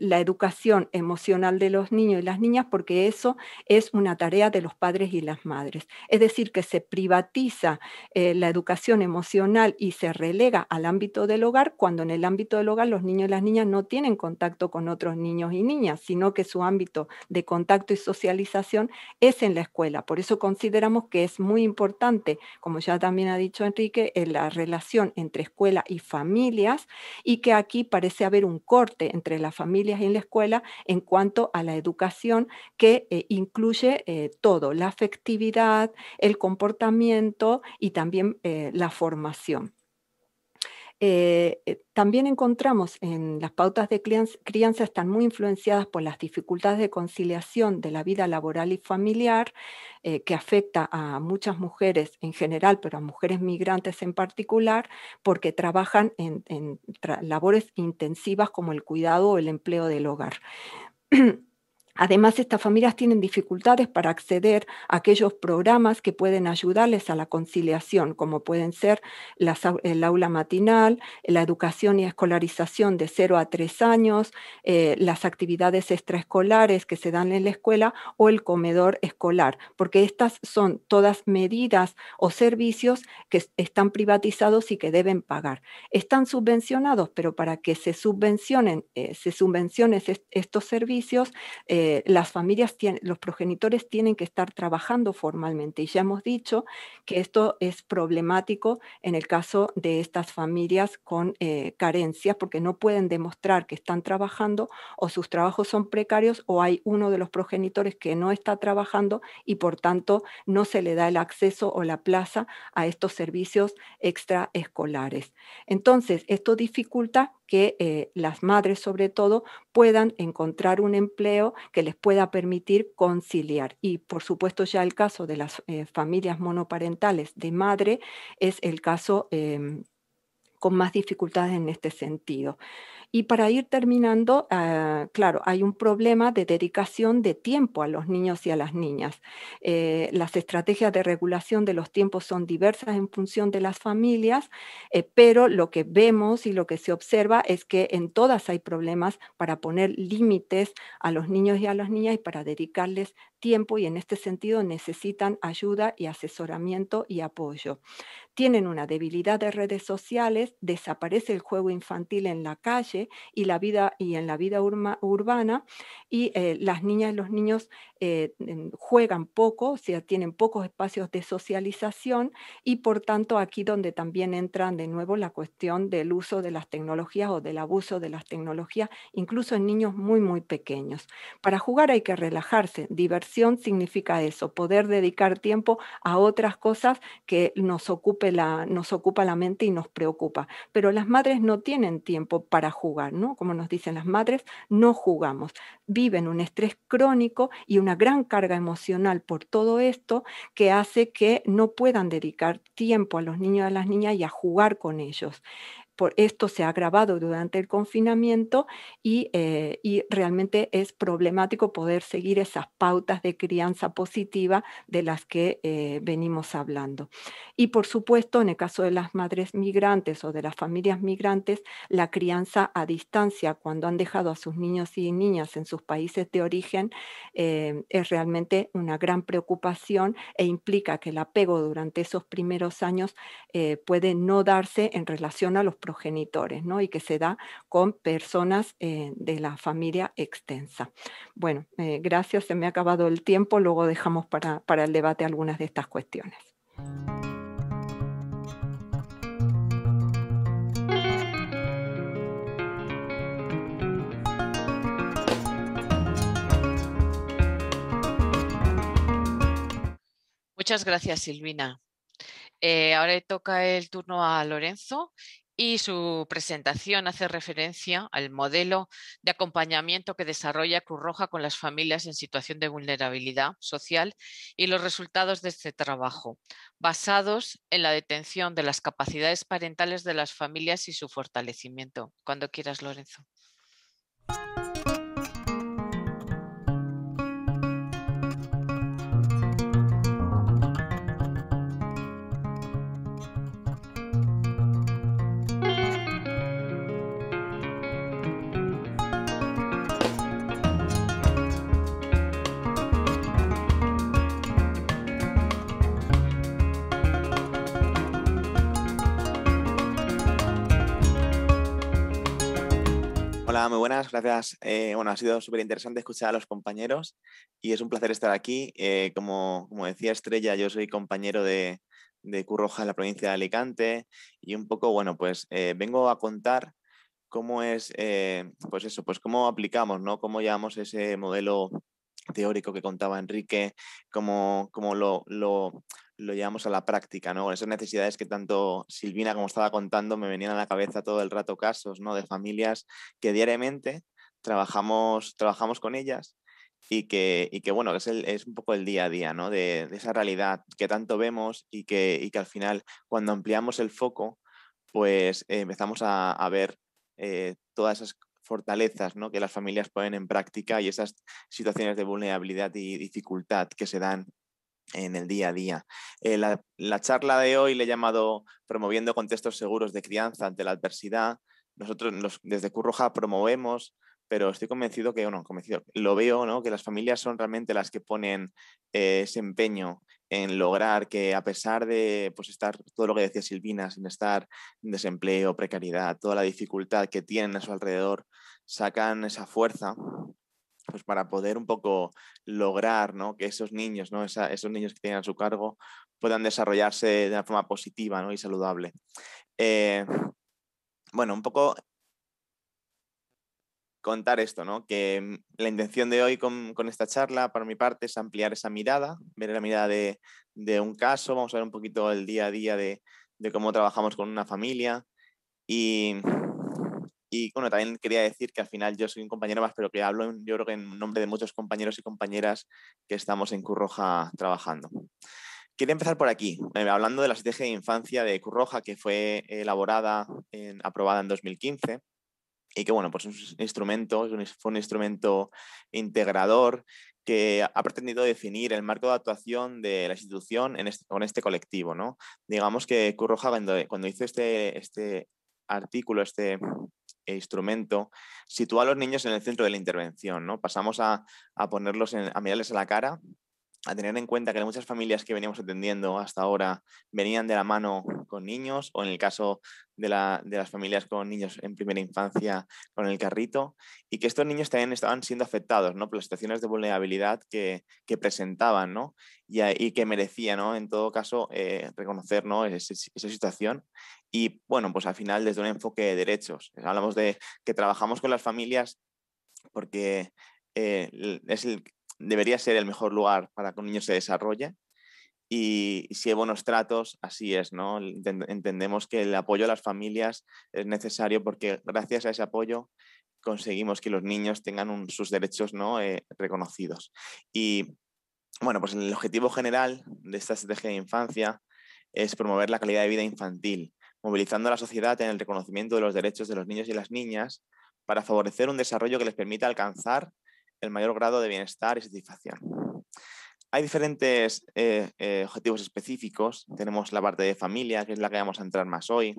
la educación emocional de los niños y las niñas, porque eso es una tarea de los padres y las madres. Es decir, que se privatiza eh, la educación emocional y se relega al ámbito del hogar cuando en el ámbito del hogar los niños y las las niñas no tienen contacto con otros niños y niñas, sino que su ámbito de contacto y socialización es en la escuela. Por eso consideramos que es muy importante, como ya también ha dicho Enrique, en eh, la relación entre escuela y familias y que aquí parece haber un corte entre las familias y la escuela en cuanto a la educación que eh, incluye eh, todo, la afectividad, el comportamiento y también la formación. Eh, eh, también encontramos en las pautas de crianza están muy influenciadas por las dificultades de conciliación de la vida laboral y familiar, eh, que afecta a muchas mujeres en general, pero a mujeres migrantes en particular, porque trabajan en, labores intensivas como el cuidado o el empleo del hogar. Además, estas familias tienen dificultades para acceder a aquellos programas que pueden ayudarles a la conciliación, como pueden ser el aula matinal, la educación y escolarización de 0 a 3 años, eh, las actividades extraescolares que se dan en la escuela o el comedor escolar, porque estas son todas medidas o servicios que están privatizados y que deben pagar. Están subvencionados, pero para que se subvencionen, eh, se subvencionen estos servicios, eh, eh, las familias, los progenitores tienen que estar trabajando formalmente. Y ya hemos dicho que esto es problemático en el caso de estas familias con eh, carencias, porque no pueden demostrar que están trabajando o sus trabajos son precarios o hay uno de los progenitores que no está trabajando y por tanto no se le da el acceso o la plaza a estos servicios extraescolares. Entonces, esto dificulta que eh, las madres sobre todo puedan encontrar un empleo que les pueda permitir conciliar. Y por supuesto ya el caso de las eh, familias monoparentales de madre es el caso em, con más dificultades en este sentido. Y para ir terminando, ah, claro, hay un problema de dedicación de tiempo a los niños y a las niñas. Eh, las estrategias de regulación de los tiempos son diversas en función de las familias, eh, pero lo que vemos y lo que se observa es que en todas hay problemas para poner límites a los niños y a las niñas y para dedicarles tiempo y en este sentido necesitan ayuda y asesoramiento y apoyo. Tienen una debilidad de redes sociales, desaparece el juego infantil en la calle y, la vida, y en la vida urbana y eh, las niñas y los niños eh, juegan poco, o sea, tienen pocos espacios de socialización y por tanto aquí donde también entran de nuevo la cuestión del uso de las tecnologías o del abuso de las tecnologías, incluso en niños muy, muy pequeños. Para jugar hay que relajarse. Diversión significa eso, poder dedicar tiempo a otras cosas que nos, ocupe la, nos ocupa la mente y nos preocupa. Pero las madres no tienen tiempo para jugar, ¿no? Como nos dicen las madres, no jugamos. Viven un estrés crónico y un una gran carga emocional por todo esto que hace que no puedan dedicar tiempo a los niños y a las niñas y a jugar con ellos esto se ha agravado durante el confinamiento eh, y, realmente es problemático poder seguir esas pautas de crianza positiva de las que eh, venimos hablando. Y por supuesto, en el caso de las madres migrantes o de las familias migrantes, la crianza a distancia, cuando han dejado a sus niños y niñas en sus países de origen, eh, es realmente una gran preocupación e implica que el apego durante esos primeros años puede no darse en relación a los progenitores, ¿no? Y que se da con personas eh, de la familia extensa. Bueno, eh, gracias, se me ha acabado el tiempo, luego dejamos para, el debate algunas de estas cuestiones. Muchas gracias, Silvina. Eh, ahora toca el turno a Lorenzo y su presentación hace referencia al modelo de acompañamiento que desarrolla Cruz Roja con las familias en situación de vulnerabilidad social y los resultados de este trabajo, basados en la detención de las capacidades parentales de las familias y su fortalecimiento. Cuando quieras, Lorenzo. muy buenas, gracias. Eh, bueno, ha sido súper interesante escuchar a los compañeros y es un placer estar aquí. Eh, como, decía Estrella, yo soy compañero de, de Curroja en la provincia de Alicante y un poco, bueno, pues eh, vengo a contar cómo es, pues eso, pues cómo aplicamos, ¿no? Cómo llevamos ese modelo teórico que contaba Enrique, cómo, lo lo llevamos a la práctica, ¿no? Con esas necesidades que tanto Silvina, como estaba contando, me venían a la cabeza todo el rato casos, ¿no? De familias que diariamente trabajamos, trabajamos con ellas y que, que bueno, es, un poco el día a día, ¿no? De, esa realidad que tanto vemos y que, y que, al final, cuando ampliamos el foco, pues eh, empezamos a, ver eh, todas esas fortalezas ¿no? que las familias ponen en práctica y esas situaciones de vulnerabilidad y dificultad que se dan en el día a día. Eh, la, charla de hoy le he llamado Promoviendo contextos seguros de crianza ante la adversidad. Nosotros los, desde Curroja promovemos, pero estoy convencido que, bueno, convencido, lo veo, ¿no? que las familias son realmente las que ponen eh, ese empeño en lograr que a pesar de pues, estar todo lo que decía Silvina, sin estar en desempleo, precariedad, toda la dificultad que tienen a su alrededor, sacan esa fuerza pues para poder un poco lograr ¿no? que esos niños, ¿no? esos niños que tienen a su cargo, puedan desarrollarse de una forma positiva ¿no? y saludable. Eh, bueno, un poco contar esto, ¿no? que mm, la intención de hoy con, esta charla, para mi parte, es ampliar esa mirada, ver la mirada de, un caso, vamos a ver un poquito el día a día de, de cómo trabajamos con una familia y y bueno, también quería decir que al final yo soy un compañero más, pero que hablo en, yo creo en nombre de muchos compañeros y compañeras que estamos en Curroja trabajando. Quería empezar por aquí, eh, hablando de la estrategia de infancia de Curroja, que fue elaborada, en, aprobada en 2015, y que bueno, pues es un instrumento, fue un instrumento integrador que ha pretendido definir el marco de actuación de la institución en con este colectivo. ¿no? Digamos que Curroja, cuando, cuando hizo este, este, artículo, este instrumento, sitúa a los niños en el centro de la intervención, ¿no? Pasamos a, a ponerlos, en, a mirarles a la cara a tener en cuenta que muchas familias que veníamos atendiendo hasta ahora venían de la mano con niños o en el caso de, las familias con niños en primera infancia con el carrito y que estos niños también estaban siendo afectados ¿no? por las situaciones de vulnerabilidad que, presentaban y, que merecía ¿no? en todo caso eh, reconocer esa, situación y bueno pues al final desde un enfoque de derechos hablamos de que trabajamos con las familias porque eh, es el, debería ser el mejor lugar para que un niño se desarrolle. Y, si hay buenos tratos, así es, ¿no? Entendemos que el apoyo a las familias es necesario porque gracias a ese apoyo conseguimos que los niños tengan sus derechos ¿no? Eh, reconocidos. Y bueno, pues el objetivo general de esta estrategia de infancia es promover la calidad de vida infantil, movilizando a la sociedad en el reconocimiento de los derechos de los niños y las niñas para favorecer un desarrollo que les permita alcanzar el mayor grado de bienestar y satisfacción. Hay diferentes eh, eh, objetivos específicos. Tenemos la parte de familia, que es la que vamos a entrar más hoy.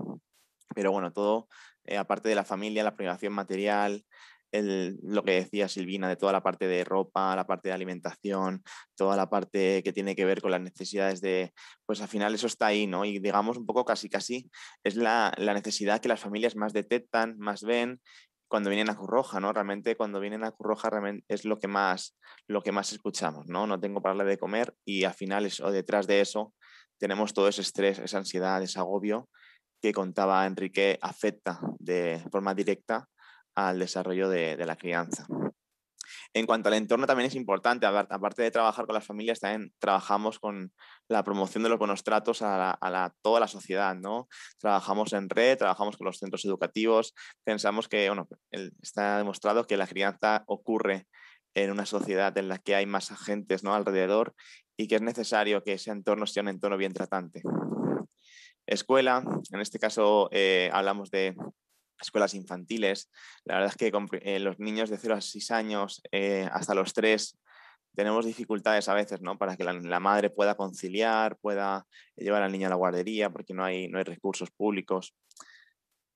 Pero bueno, todo, eh, aparte de la familia, la privación material, lo que decía Silvina, de toda la parte de ropa, la parte de alimentación, toda la parte que tiene que ver con las necesidades de, pues al final eso está ahí, ¿no? Y digamos un poco casi casi es la, la necesidad que las familias más detectan, más ven cuando vienen a Curroja, ¿no? Realmente cuando vienen a Curroja realmente es lo que más, lo que más escuchamos, ¿no? No tengo para de comer y al final o detrás de eso tenemos todo ese estrés, esa ansiedad, ese agobio que contaba Enrique afecta de forma directa al desarrollo de la crianza. En cuanto al entorno también es importante, aparte de trabajar con las familias, también trabajamos con la promoción de los buenos tratos a, toda la sociedad, ¿no? Trabajamos en red, trabajamos con los centros educativos, pensamos que, bueno, está demostrado que la crianza ocurre en una sociedad en la que hay más agentes ¿no? alrededor y que es necesario que ese entorno sea un entorno bien tratante. Escuela, en este caso eh, hablamos de escuelas infantiles. La verdad es que con, eh, los niños de 0 a 6 años eh, hasta los 3 tenemos dificultades a veces ¿no? para que la, madre pueda conciliar, pueda llevar al niño a la guardería porque no hay, no hay recursos públicos.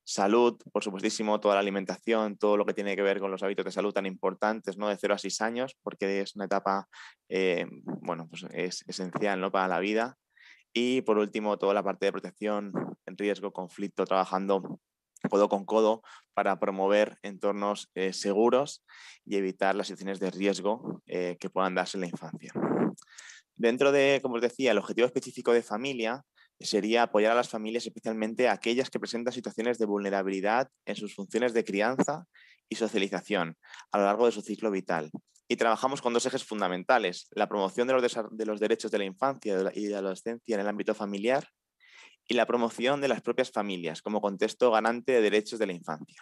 Salud, por supuestísimo, toda la alimentación, todo lo que tiene que ver con los hábitos de salud tan importantes, ¿no? De 0 a 6 años, porque es una etapa, eh, bueno, pues es esencial, ¿no? Para la vida. Y por último, toda la parte de protección en riesgo, conflicto, trabajando codo con codo para promover entornos eh, seguros y evitar las situaciones de riesgo eh, que puedan darse en la infancia. Dentro de, como os decía, el objetivo específico de familia sería apoyar a las familias, especialmente aquellas que presentan situaciones de vulnerabilidad en sus funciones de crianza y socialización a lo largo de su ciclo vital. Y trabajamos con dos ejes fundamentales, la promoción de los, de los derechos de la infancia y de la adolescencia en el ámbito familiar y la promoción de las propias familias como contexto ganante de derechos de la infancia.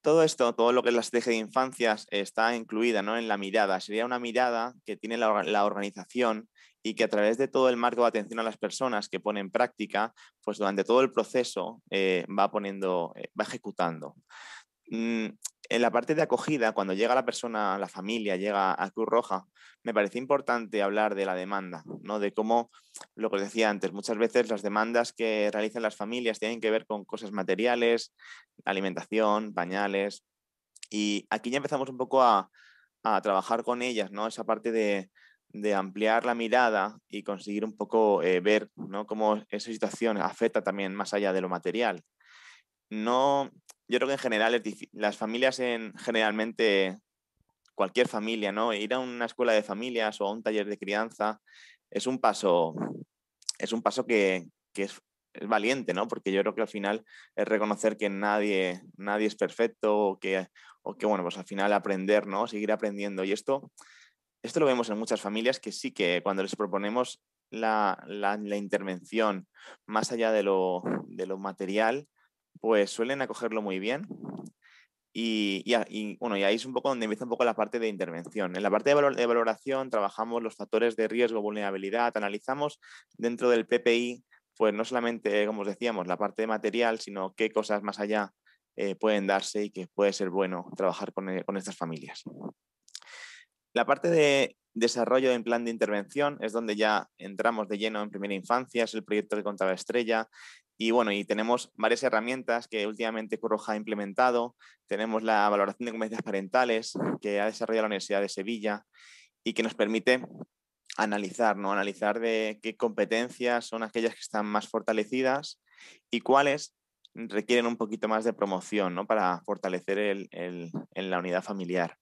Todo esto, todo lo que es la estrategia de infancias está incluida ¿no? en la mirada. Sería una mirada que tiene la, organización y que a través de todo el marco de atención a las personas que pone en práctica, pues durante todo el proceso eh, va poniendo, eh, va ejecutando. Mm, en la parte de acogida, cuando llega la persona, la familia, llega a Cruz Roja, me parece importante hablar de la demanda, ¿no? De cómo, lo que decía antes, muchas veces las demandas que realizan las familias tienen que ver con cosas materiales, alimentación, pañales. Y aquí ya empezamos un poco a, trabajar con ellas, ¿no? Esa parte de, ampliar la mirada y conseguir un poco eh, ver ¿no? cómo esa situación afecta también más allá de lo material. No, yo creo que en general las familias en generalmente cualquier familia, ¿no? Ir a una escuela de familias o a un taller de crianza es un paso es un paso que, es, valiente, ¿no? Porque yo creo que al final es reconocer que nadie nadie es perfecto o que que bueno, pues al final aprender, ¿no? Seguir aprendiendo y esto esto lo vemos en muchas familias que sí que cuando les proponemos la, intervención más allá de lo, de lo material, pues suelen acogerlo muy bien. Y, y, bueno, y ahí es un poco donde empieza un poco la parte de intervención. En la parte de, valoración trabajamos los factores de riesgo, vulnerabilidad, analizamos dentro del PPI, pues no solamente, como os decíamos, la parte de material, sino qué cosas más allá eh, pueden darse y que puede ser bueno trabajar con, eh, con estas familias. La parte de desarrollo en plan de intervención es donde ya entramos de lleno en primera infancia, es el proyecto de contaba Estrella, y bueno, y tenemos varias herramientas que últimamente Coroja ha implementado. Tenemos la valoración de competencias parentales que ha desarrollado la Universidad de Sevilla y que nos permite analizar, ¿no? Analizar de qué competencias son aquellas que están más fortalecidas y cuáles requieren un poquito más de promoción, ¿no? Para fortalecer el, en la unidad familiar.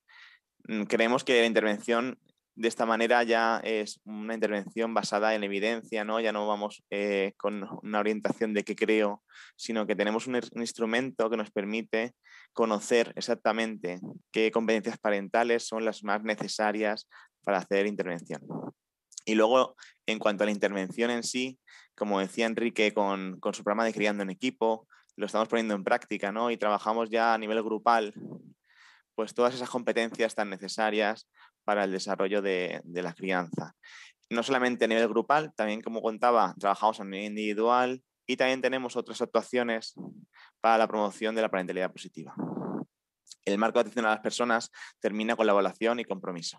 Mm, creemos que la intervención de esta manera ya es una intervención basada en evidencia, ¿no? Ya no vamos eh, con una orientación de qué creo, sino que tenemos un, instrumento que nos permite conocer exactamente qué competencias parentales son las más necesarias para hacer intervención. Y luego, en cuanto a la intervención en sí, como decía Enrique con, su programa de Criando en Equipo, lo estamos poniendo en práctica, Y trabajamos ya a nivel grupal, pues todas esas competencias tan necesarias para el desarrollo de, la crianza. No solamente a nivel grupal, también como contaba, trabajamos a nivel individual y también tenemos otras actuaciones para la promoción de la parentalidad positiva. El marco de atención a las personas termina con la evaluación y compromiso.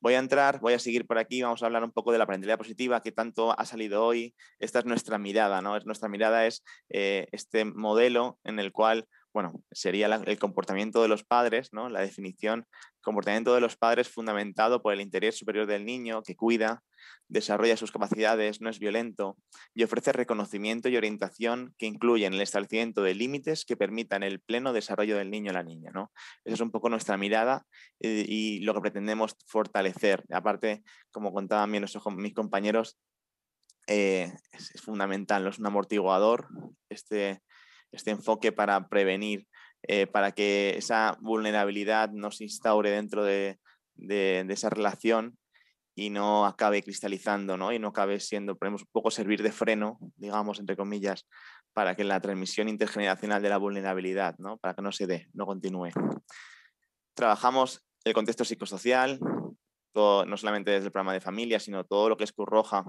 Voy a entrar, voy a seguir por aquí, vamos a hablar un poco de la parentalidad positiva que tanto ha salido hoy. Esta es nuestra mirada, ¿no? Es, nuestra mirada es eh, este modelo en el cual bueno, sería el comportamiento de los padres, ¿no? La definición, comportamiento de los padres fundamentado por el interés superior del niño que cuida, desarrolla sus capacidades, no es violento y ofrece reconocimiento y orientación que incluyen el establecimiento de límites que permitan el pleno desarrollo del niño o la niña, ¿no? Esa es un poco nuestra mirada eh, y lo que pretendemos fortalecer. Aparte, como contaban bien mis compañeros, eh, es, fundamental, ¿no? es un amortiguador este, este enfoque para prevenir, eh, para que esa vulnerabilidad no se instaure dentro de, esa relación y no acabe cristalizando, Y no acabe siendo, podemos un poco servir de freno, digamos, entre comillas, para que la transmisión intergeneracional de la vulnerabilidad, ¿no? Para que no se dé, no continúe. Trabajamos el contexto psicosocial, no solamente desde el programa de familia, sino todo lo que es CURROJA,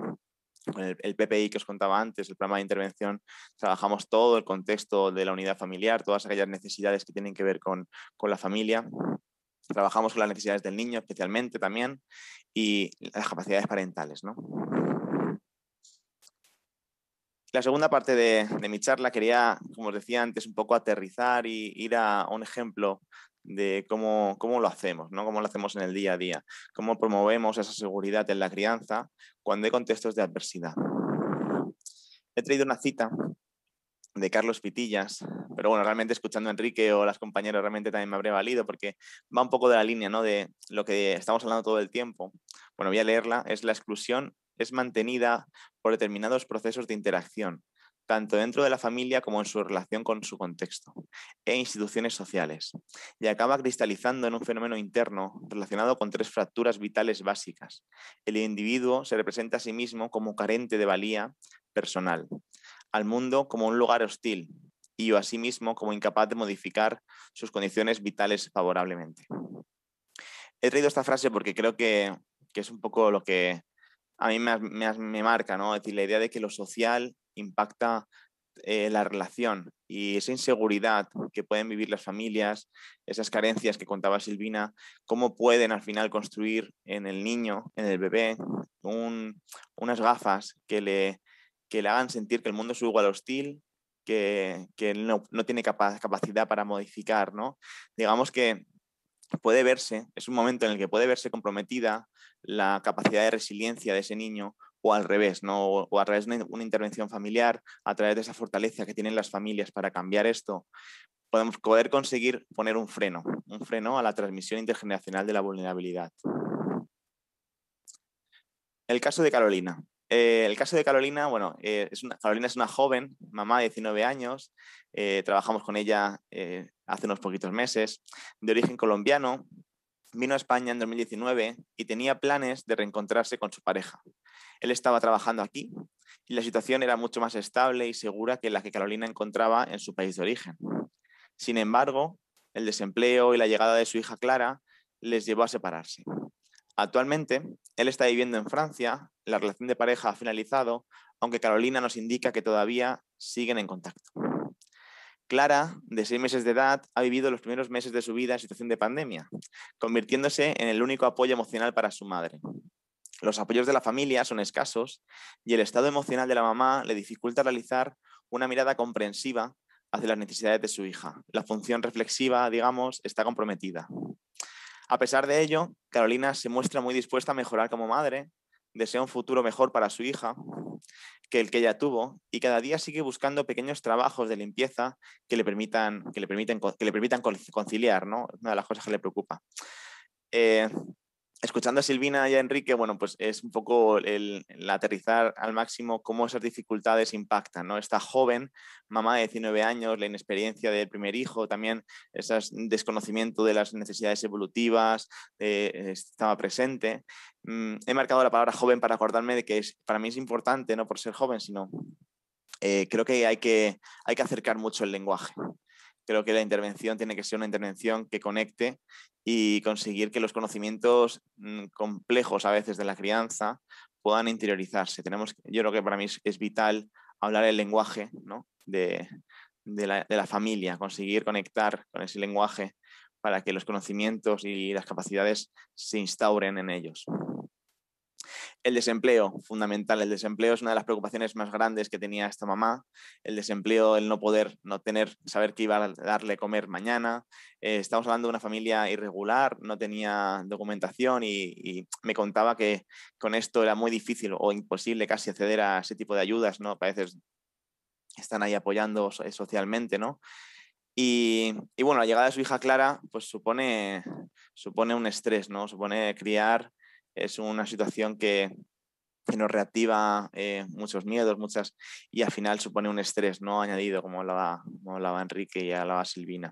el, el, PPI que os contaba antes, el programa de intervención, trabajamos todo el contexto de la unidad familiar, todas aquellas necesidades que tienen que ver con, la familia. Trabajamos con las necesidades del niño especialmente también y las capacidades parentales. ¿no? La segunda parte de, mi charla quería, como os decía antes, un poco aterrizar y ir a un ejemplo de cómo, cómo lo hacemos, ¿no? cómo lo hacemos en el día a día, cómo promovemos esa seguridad en la crianza cuando hay contextos de adversidad. He traído una cita de Carlos Pitillas, pero bueno, realmente escuchando a Enrique o las compañeras realmente también me habría valido porque va un poco de la línea ¿no? de lo que estamos hablando todo el tiempo. Bueno, voy a leerla, es la exclusión es mantenida por determinados procesos de interacción, tanto dentro de la familia como en su relación con su contexto e instituciones sociales, y acaba cristalizando en un fenómeno interno relacionado con tres fracturas vitales básicas. El individuo se representa a sí mismo como carente de valía personal, al mundo como un lugar hostil y a sí mismo como incapaz de modificar sus condiciones vitales favorablemente. He traído esta frase porque creo que, es un poco lo que a mí me, marca, ¿no? decir, la idea de que lo social impacta eh, la relación y esa inseguridad que pueden vivir las familias, esas carencias que contaba Silvina, cómo pueden al final construir en el niño, en el bebé, unas gafas que le, le hagan sentir que el mundo es igual hostil, que, que no, tiene capacidad para modificar, ¿no? Digamos que puede verse, es un momento en el que puede verse comprometida la capacidad de resiliencia de ese niño o al revés, ¿no? o, a través de una, intervención familiar, a través de esa fortaleza que tienen las familias para cambiar esto, podemos poder conseguir poner un freno, un freno a la transmisión intergeneracional de la vulnerabilidad. El caso de Carolina. Eh, el caso de Carolina, bueno, eh, es una, Carolina es una joven, mamá de 19 años, eh, trabajamos con ella hace unos poquitos meses, de origen colombiano, vino a España en 2019 y tenía planes de reencontrarse con su pareja. Él estaba trabajando aquí y la situación era mucho más estable y segura que la que Carolina encontraba en su país de origen. Sin embargo, el desempleo y la llegada de su hija Clara les llevó a separarse. Actualmente, él está viviendo en Francia, la relación de pareja ha finalizado, aunque Carolina nos indica que todavía siguen en contacto. Clara, de seis meses de edad, ha vivido los primeros meses de su vida en situación de pandemia, convirtiéndose en el único apoyo emocional para su madre. Los apoyos de la familia son escasos y el estado emocional de la mamá le dificulta realizar una mirada comprensiva hacia las necesidades de su hija. La función reflexiva, digamos, está comprometida. A pesar de ello, Carolina se muestra muy dispuesta a mejorar como madre desea un futuro mejor para su hija que el que ella tuvo y cada día sigue buscando pequeños trabajos de limpieza que le permitan, que le que le permitan conciliar, ¿no? Una de las cosas que le preocupa. Eh, escuchando a Silvina y a Enrique, bueno, pues es un poco el, aterrizar al máximo cómo esas dificultades impactan, ¿no? Esta joven mamá de 19 años, la inexperiencia del primer hijo, también ese mm, desconocimiento de las necesidades evolutivas, eh, estaba presente. Mm, he marcado la palabra joven para acordarme de que es, para mí es importante, no por ser joven, sino eh, creo que hay, que hay que acercar mucho el lenguaje creo que la intervención tiene que ser una intervención que conecte y conseguir que los conocimientos mm, complejos a veces de la crianza puedan interiorizarse. Tenemos, yo creo que para mí es, vital hablar el lenguaje de, la, familia, conseguir conectar con ese lenguaje para que los conocimientos y las capacidades se instauren en ellos. El desempleo, fundamental. El desempleo es una de las preocupaciones más grandes que tenía esta mamá. El desempleo, el no poder, no tener, saber qué iba a darle comer mañana. Eh, estamos hablando de una familia irregular, no tenía documentación y, me contaba que con esto era muy difícil o imposible casi acceder a ese tipo de ayudas, ¿no? A veces están ahí apoyando eh, socialmente, ¿no? Y, y bueno, la llegada de su hija Clara, pues supone, supone un estrés, ¿no? Supone criar es una situación que, nos reactiva eh, muchos miedos, muchas, y al final supone un estrés no añadido, como hablaba, como Enrique y hablaba Silvina.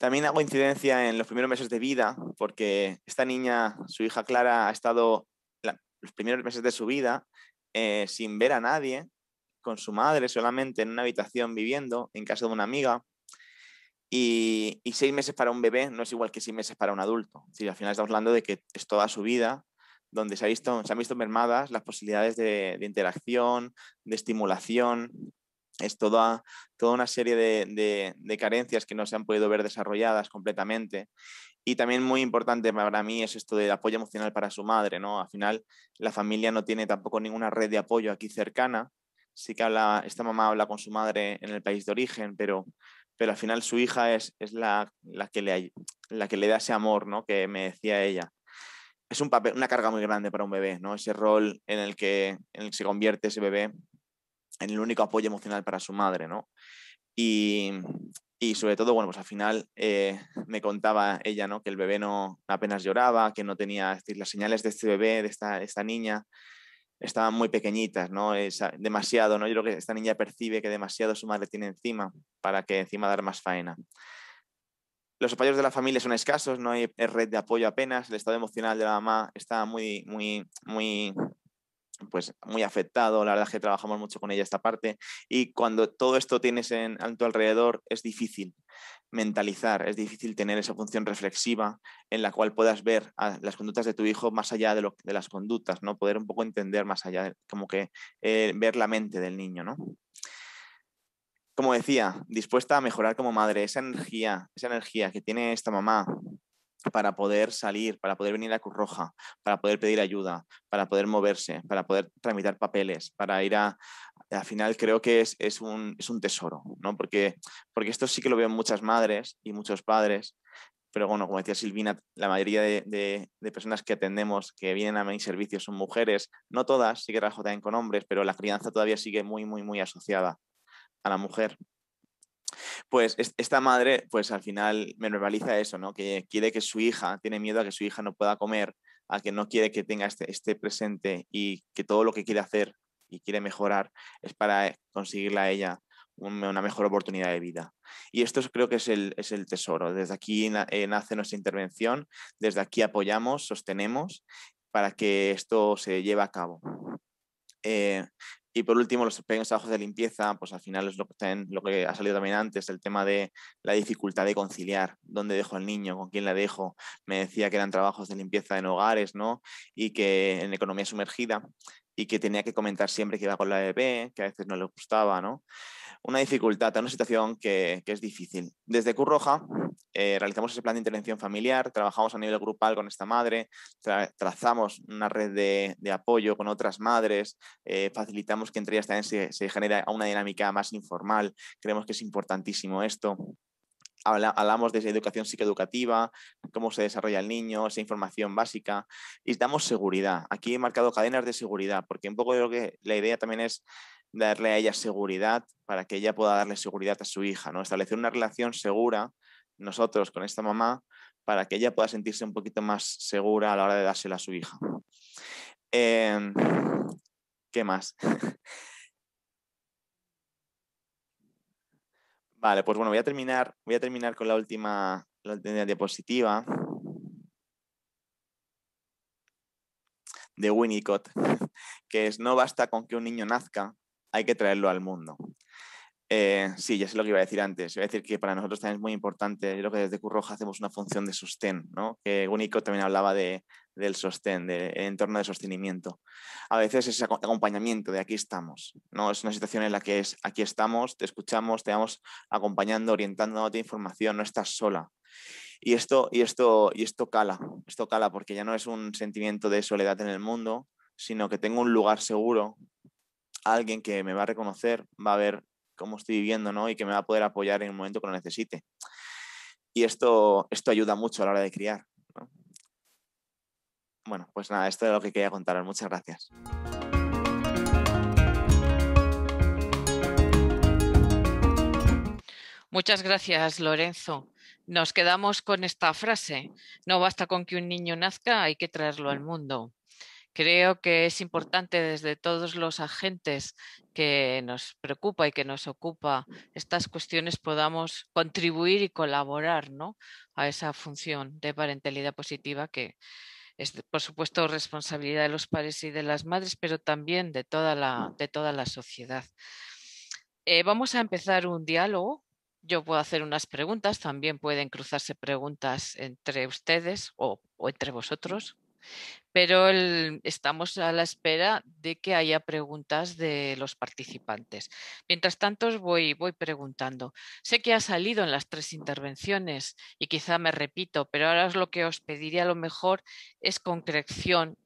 También hago incidencia en los primeros meses de vida, porque esta niña, su hija Clara, ha estado los primeros meses de su vida eh, sin ver a nadie, con su madre solamente en una habitación viviendo en casa de una amiga. Y, seis meses para un bebé no es igual que seis meses para un adulto. al final estamos hablando de que es toda su vida donde se, ha visto, se han visto mermadas las posibilidades de, de interacción, de estimulación. Es toda, toda una serie de, de, de, carencias que no se han podido ver desarrolladas completamente. Y también muy importante para mí es esto del apoyo emocional para su madre. ¿no? Al final, la familia no tiene tampoco ninguna red de apoyo aquí cercana. Sí que habla, esta mamá habla con su madre en el país de origen, pero pero al final su hija es, la, que le, la que le da ese amor, ¿no? Que me decía ella. Es un papel, una carga muy grande para un bebé, ¿no? Ese rol en el que, en el que se convierte ese bebé en el único apoyo emocional para su madre, ¿no? Y, y sobre todo, bueno, pues al final eh, me contaba ella, ¿no? Que el bebé no apenas lloraba, que no tenía decir, las señales de este bebé, de esta, de esta niña, estaban muy pequeñitas, ¿no? Es demasiado, ¿no? Yo creo que esta niña percibe que demasiado su madre tiene encima para que encima dar más faena. Los apoyos de la familia son escasos, no hay red de apoyo apenas, el estado emocional de la mamá está muy, muy, muy, pues, muy afectado, la verdad es que trabajamos mucho con ella esta parte y cuando todo esto tienes en, alto tu alrededor es difícil, mentalizar, es difícil tener esa función reflexiva en la cual puedas ver las conductas de tu hijo más allá de, lo, de las conductas, ¿no? Poder un poco entender más allá, como que eh, ver la mente del niño, ¿no? Como decía, dispuesta a mejorar como madre, esa energía, esa energía que tiene esta mamá para poder salir, para poder venir a Cruz Roja, para poder pedir ayuda, para poder moverse, para poder tramitar papeles, para ir a... Al final creo que es, es, un, tesoro, ¿no? Porque, porque esto sí que lo veo en muchas madres y muchos padres, pero bueno, como decía Silvina, la mayoría de, personas que atendemos que vienen a mi servicio son mujeres, no todas, sí que trabajan con hombres, pero la crianza todavía sigue muy, muy, muy asociada a la mujer. Pues esta madre, pues al final me verbaliza eso, ¿no? Que quiere que su hija, tiene miedo a que su hija no pueda comer, a que no quiere que tenga este, este presente y que todo lo que quiere hacer y quiere mejorar es para conseguirle a ella una mejor oportunidad de vida. Y esto creo que es el, tesoro. Desde aquí eh, nace nuestra intervención, desde aquí apoyamos, sostenemos para que esto se lleve a cabo. Eh, y por último, los pequeños trabajos de limpieza, pues al final es lo que, lo que ha salido también antes, el tema de la dificultad de conciliar, dónde dejo al niño, con quién la dejo. Me decía que eran trabajos de limpieza en hogares, ¿no? Y que en economía sumergida y que tenía que comentar siempre que iba con la bebé, que a veces no le gustaba, ¿no? una dificultad, una situación que, es difícil. Desde Curroja eh, realizamos ese plan de intervención familiar, trabajamos a nivel grupal con esta madre, trazamos una red de, apoyo con otras madres, eh, facilitamos que entre ellas también se, se genere una dinámica más informal. Creemos que es importantísimo esto hablamos de educación psicoeducativa, cómo se desarrolla el niño, esa información básica, y damos seguridad. Aquí he marcado cadenas de seguridad, porque un poco creo que la idea también es darle a ella seguridad para que ella pueda darle seguridad a su hija, ¿no? Establecer una relación segura nosotros con esta mamá para que ella pueda sentirse un poquito más segura a la hora de dársela a su hija. Em, ¿Qué más? vale, pues bueno, voy a terminar, voy a terminar con la última, la última diapositiva de Winnicott, que es no basta con que un niño nazca, hay que traerlo al mundo. Eh, sí, ya sé lo que iba a decir antes. Iba a decir que para nosotros también es muy importante, yo creo que desde Curroja hacemos una función de sostén, Que Unico también hablaba del sostén, del entorno de sostenimiento. A veces ese acompañamiento de aquí estamos, ¿no? Es una situación en la que es aquí estamos, te escuchamos, te vamos acompañando, orientando, dándote información, no estás sola. Y esto, y esto, y esto cala, esto cala porque ya no es un sentimiento de soledad en el mundo, sino que tengo un lugar seguro alguien que me va a reconocer, va a ver cómo estoy viviendo, ¿no? Y que me va a poder apoyar en el momento que lo necesite. Y esto, esto ayuda mucho a la hora de criar. Bueno, pues nada, esto es lo que quería contaros. Muchas gracias. Muchas gracias, Lorenzo. Nos quedamos con esta frase. No basta con que un niño nazca, hay que traerlo al mundo. Creo que es importante desde todos los agentes que nos preocupa y que nos ocupa estas cuestiones podamos contribuir y colaborar a esa función de parentalidad positiva que es, por supuesto, responsabilidad de los padres y de las madres, pero también de toda la, de toda la sociedad. Eh, vamos a empezar un diálogo yo puedo hacer unas preguntas, también pueden cruzarse preguntas entre ustedes o, entre vosotros pero estamos a la espera de que haya preguntas de los participantes. Mientras tanto, os voy, preguntando. Sé que ha salido en las tres intervenciones y quizá me repito, pero ahora lo que os pediría a lo mejor es concreción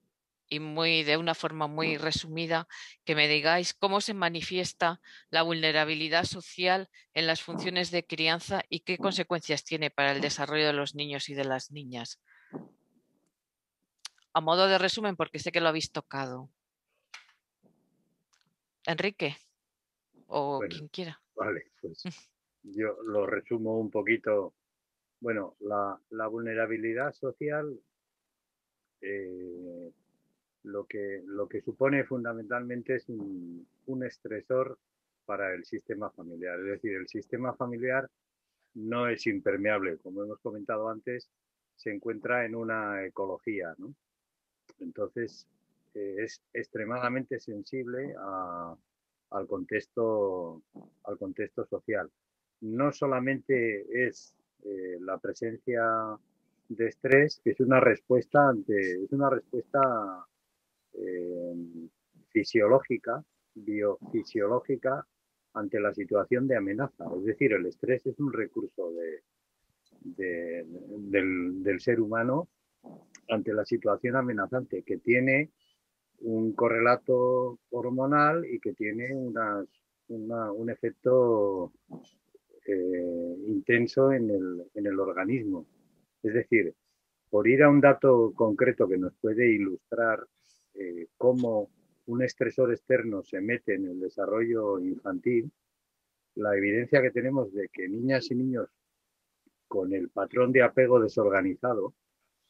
y muy de una forma muy resumida que me digáis cómo se manifiesta la vulnerabilidad social en las funciones de crianza y qué consecuencias tiene para el desarrollo de los niños y de las niñas a modo de resumen, porque sé que lo habéis tocado. Enrique, o quien quiera. Vale, pues yo lo resumo un poquito. Bueno, la, vulnerabilidad social, eh, lo, que, lo que supone fundamentalmente es un, un estresor para el sistema familiar. Es decir, el sistema familiar no es impermeable. Como hemos comentado antes, se encuentra en una ecología, ¿no? Entonces, eh, es extremadamente sensible al, contexto, social. No solamente es eh, la presencia de estrés, que es una respuesta una respuesta em, fisiológica, biofisiológica ante la situación de amenaza. Es decir, el estrés es un recurso del, ser humano ante la situación amenazante, que tiene un correlato hormonal y que tiene un efecto eh, intenso en el, organismo. Es decir, por ir a un dato concreto que nos puede ilustrar eh, cómo un estresor externo se mete en el desarrollo infantil, la evidencia que tenemos de que niñas y niños con el patrón de apego desorganizado,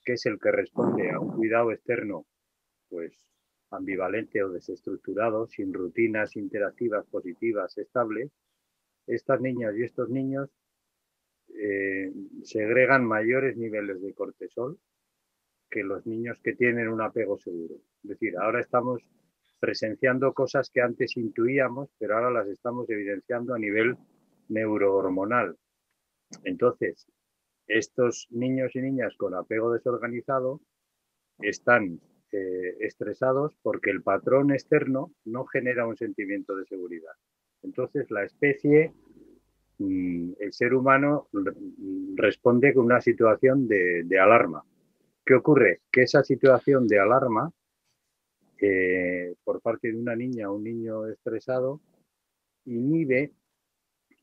que es el que responde a un cuidado externo, pues ambivalente o desestructurado, sin rutinas interactivas positivas estables, estas niñas y estos niños eh, segregan mayores niveles de cortisol que los niños que tienen un apego seguro. Es decir, ahora estamos presenciando cosas que antes intuíamos, pero ahora las estamos evidenciando a nivel neurohormonal. Entonces, estos niños y niñas con apego desorganizado están eh, estresados porque el patrón externo no genera un sentimiento de seguridad. Entonces la especie, mm, el ser humano mm, responde con una situación de, alarma. ¿Qué ocurre? Que esa situación de alarma eh, por parte de una niña o un niño estresado inhibe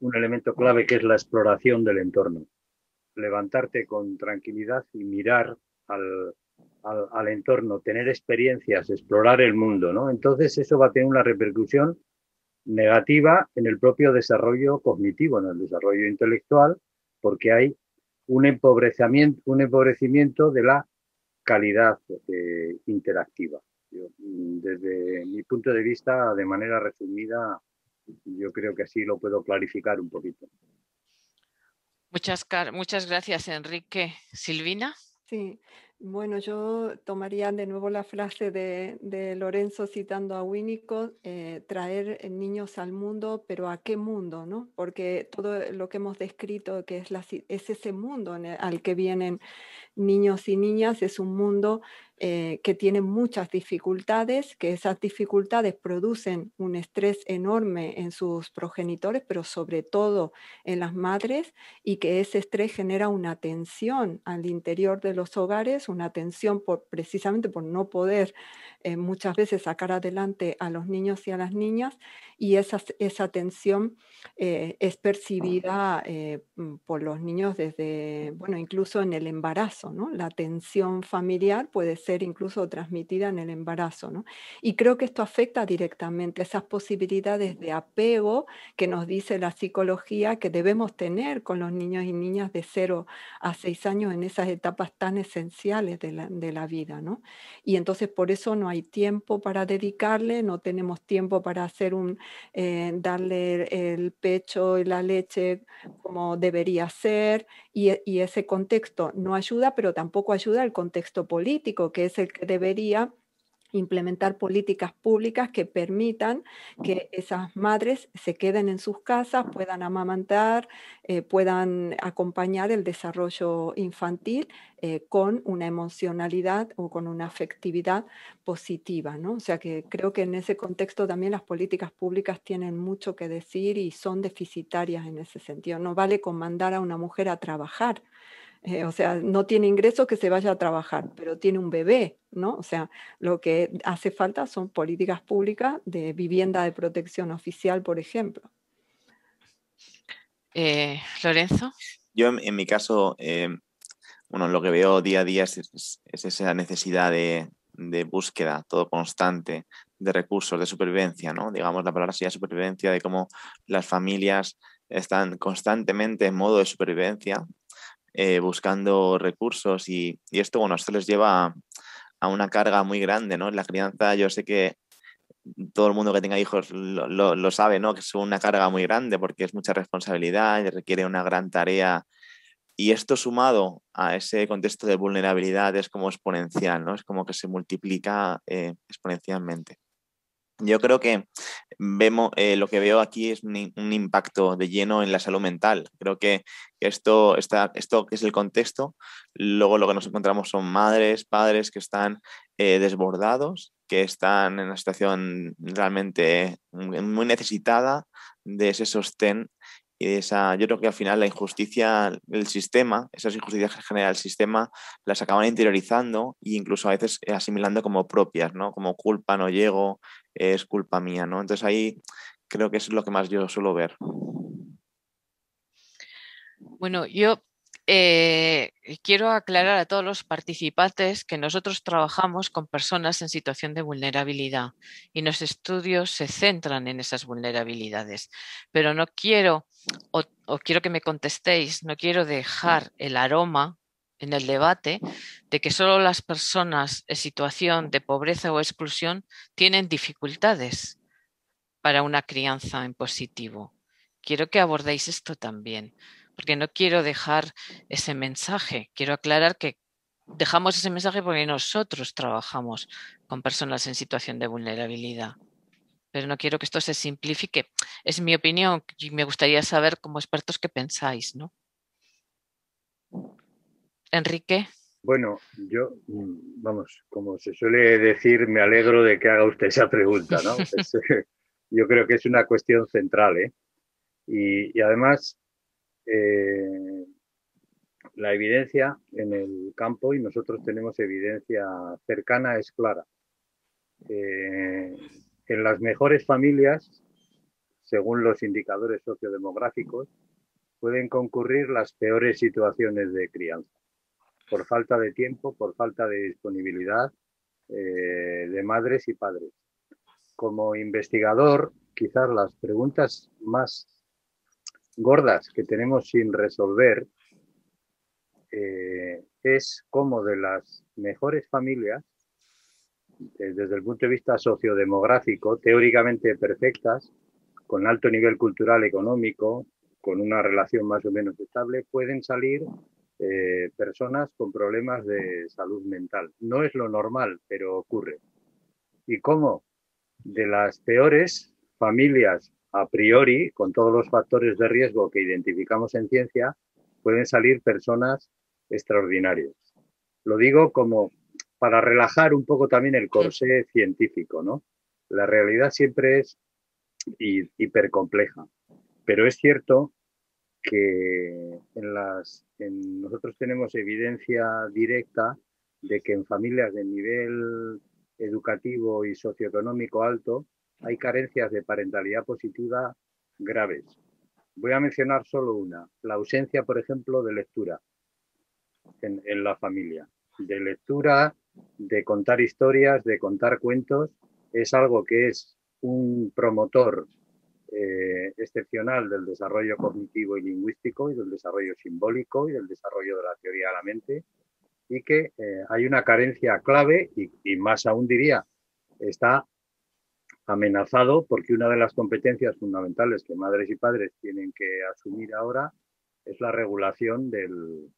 un elemento clave que es la exploración del entorno levantarte con tranquilidad y mirar al, entorno, tener experiencias, explorar el mundo, ¿no? Entonces eso va a tener una repercusión negativa en el propio desarrollo cognitivo, en el desarrollo intelectual, porque hay un empobrecimiento, un empobrecimiento de la calidad eh, interactiva. desde mi punto de vista, de manera resumida, yo creo que así lo puedo clarificar un poquito. Muchas, muchas gracias, Enrique. Silvina. Sí, bueno, yo tomaría de nuevo la frase de, Lorenzo citando a Winnicott, eh, traer eh, niños al mundo, pero a qué mundo, ¿no? Porque todo lo que hemos descrito que es, la, ese mundo al que vienen niños y niñas es un mundo eh, que tiene muchas dificultades, que esas dificultades producen un estrés enorme en sus progenitores, pero sobre todo en las madres, y que ese estrés genera una tensión al interior de los hogares, una tensión por, precisamente por no poder eh, muchas veces sacar adelante a los niños y a las niñas, y esa, esa tensión eh, es percibida por los niños desde, bueno, incluso en el embarazo. La tensión familiar puede ser incluso transmitida en el embarazo, Y creo que esto afecta directamente esas posibilidades de apego que nos dice la psicología que debemos tener con los niños y niñas de 0 a 6 años en esas etapas tan esenciales de la, vida, Y entonces por eso no hay tiempo para dedicarle, no tenemos tiempo para hacer un, eh, darle el pecho y la leche como debería ser y, y ese contexto no ayuda, pero tampoco ayuda al contexto político, que es el que debería implementar políticas públicas que permitan que esas madres se queden en sus casas, puedan amamantar, eh, puedan acompañar el desarrollo infantil eh, con una emocionalidad o con una afectividad positiva. ¿no? O sea que creo que en ese contexto también las políticas públicas tienen mucho que decir y son deficitarias en ese sentido. No vale con mandar a una mujer a trabajar eh, o sea, no tiene ingreso que se vaya a trabajar, pero tiene un bebé, ¿no? O sea, lo que hace falta son políticas públicas de vivienda de protección oficial, por ejemplo. Eh, Lorenzo. Yo en, mi caso, eh, bueno, lo que veo día a día es, esa necesidad de, de, búsqueda, todo constante, de recursos, de supervivencia, ¿no? Digamos, la palabra sería supervivencia, de cómo las familias están constantemente en modo de supervivencia eh, buscando recursos y, esto, bueno, esto les lleva a, una carga muy grande, La crianza, yo sé que todo el mundo que tenga hijos lo, sabe, ¿no? Que es una carga muy grande porque es mucha responsabilidad, y requiere una gran tarea y esto sumado a ese contexto de vulnerabilidad es como exponencial, ¿no? Es como que se multiplica eh, exponencialmente. Yo creo que vemos, eh, lo que veo aquí es un, impacto de lleno en la salud mental. Creo que esto, está, esto es el contexto, luego lo que nos encontramos son madres, padres que están eh, desbordados, que están en una situación realmente mm, muy necesitada de ese sostén y esa, yo creo que al final la injusticia, el sistema, esas injusticias que genera el sistema, las acaban interiorizando e incluso a veces asimilando como propias, ¿no? Como culpa, no llego, es culpa mía, ¿no? Entonces ahí creo que es lo que más yo suelo ver. Bueno, yo eh, quiero aclarar a todos los participantes que nosotros trabajamos con personas en situación de vulnerabilidad y los estudios se centran en esas vulnerabilidades, pero no quiero, o quiero que me contestéis, no quiero dejar el aroma en el debate de que solo las personas en situación de pobreza o exclusión tienen dificultades para una crianza en positivo. Quiero que abordéis esto también porque no quiero dejar ese mensaje. Quiero aclarar que dejamos ese mensaje porque nosotros trabajamos con personas en situación de vulnerabilidad. Pero no quiero que esto se simplifique. Es mi opinión y me gustaría saber como expertos qué pensáis, ¿no? Enrique. Bueno, yo, mm, vamos, como se suele decir, me alegro de que haga usted esa pregunta, ¿no? yo creo que es una cuestión central, ¿eh? y además, eh, la evidencia en el campo, y nosotros tenemos evidencia cercana, es clara. Eh, en las mejores familias, según los indicadores sociodemográficos, pueden concurrir las peores situaciones de crianza, por falta de tiempo, por falta de disponibilidad eh, de madres y padres. Como investigador, quizás las preguntas más gordas que tenemos sin resolver eh, es como de las mejores familias, eh, desde el punto de vista sociodemográfico, teóricamente perfectas, con alto nivel cultural económico, con una relación más o menos estable, pueden salir eh, personas con problemas de salud mental. No es lo normal, pero ocurre. ¿Y cómo? De las peores familias a priori, con todos los factores de riesgo que identificamos en ciencia, pueden salir personas extraordinarias. Lo digo como para relajar un poco también el corsé científico, ¿no? La realidad siempre es hipercompleja, pero es cierto que en las, nosotros tenemos evidencia directa de que en familias de nivel educativo y socioeconómico alto, hay carencias de parentalidad positiva graves. Voy a mencionar solo una, la ausencia, por ejemplo, de lectura en, la familia. De lectura, de contar historias, de contar cuentos, es algo que es un promotor eh, excepcional del desarrollo cognitivo y lingüístico y del desarrollo simbólico y del desarrollo de la teoría de la mente y que eh, hay una carencia clave y, más aún diría, está amenazado porque una de las competencias fundamentales que madres y padres tienen que asumir ahora es la regulación del,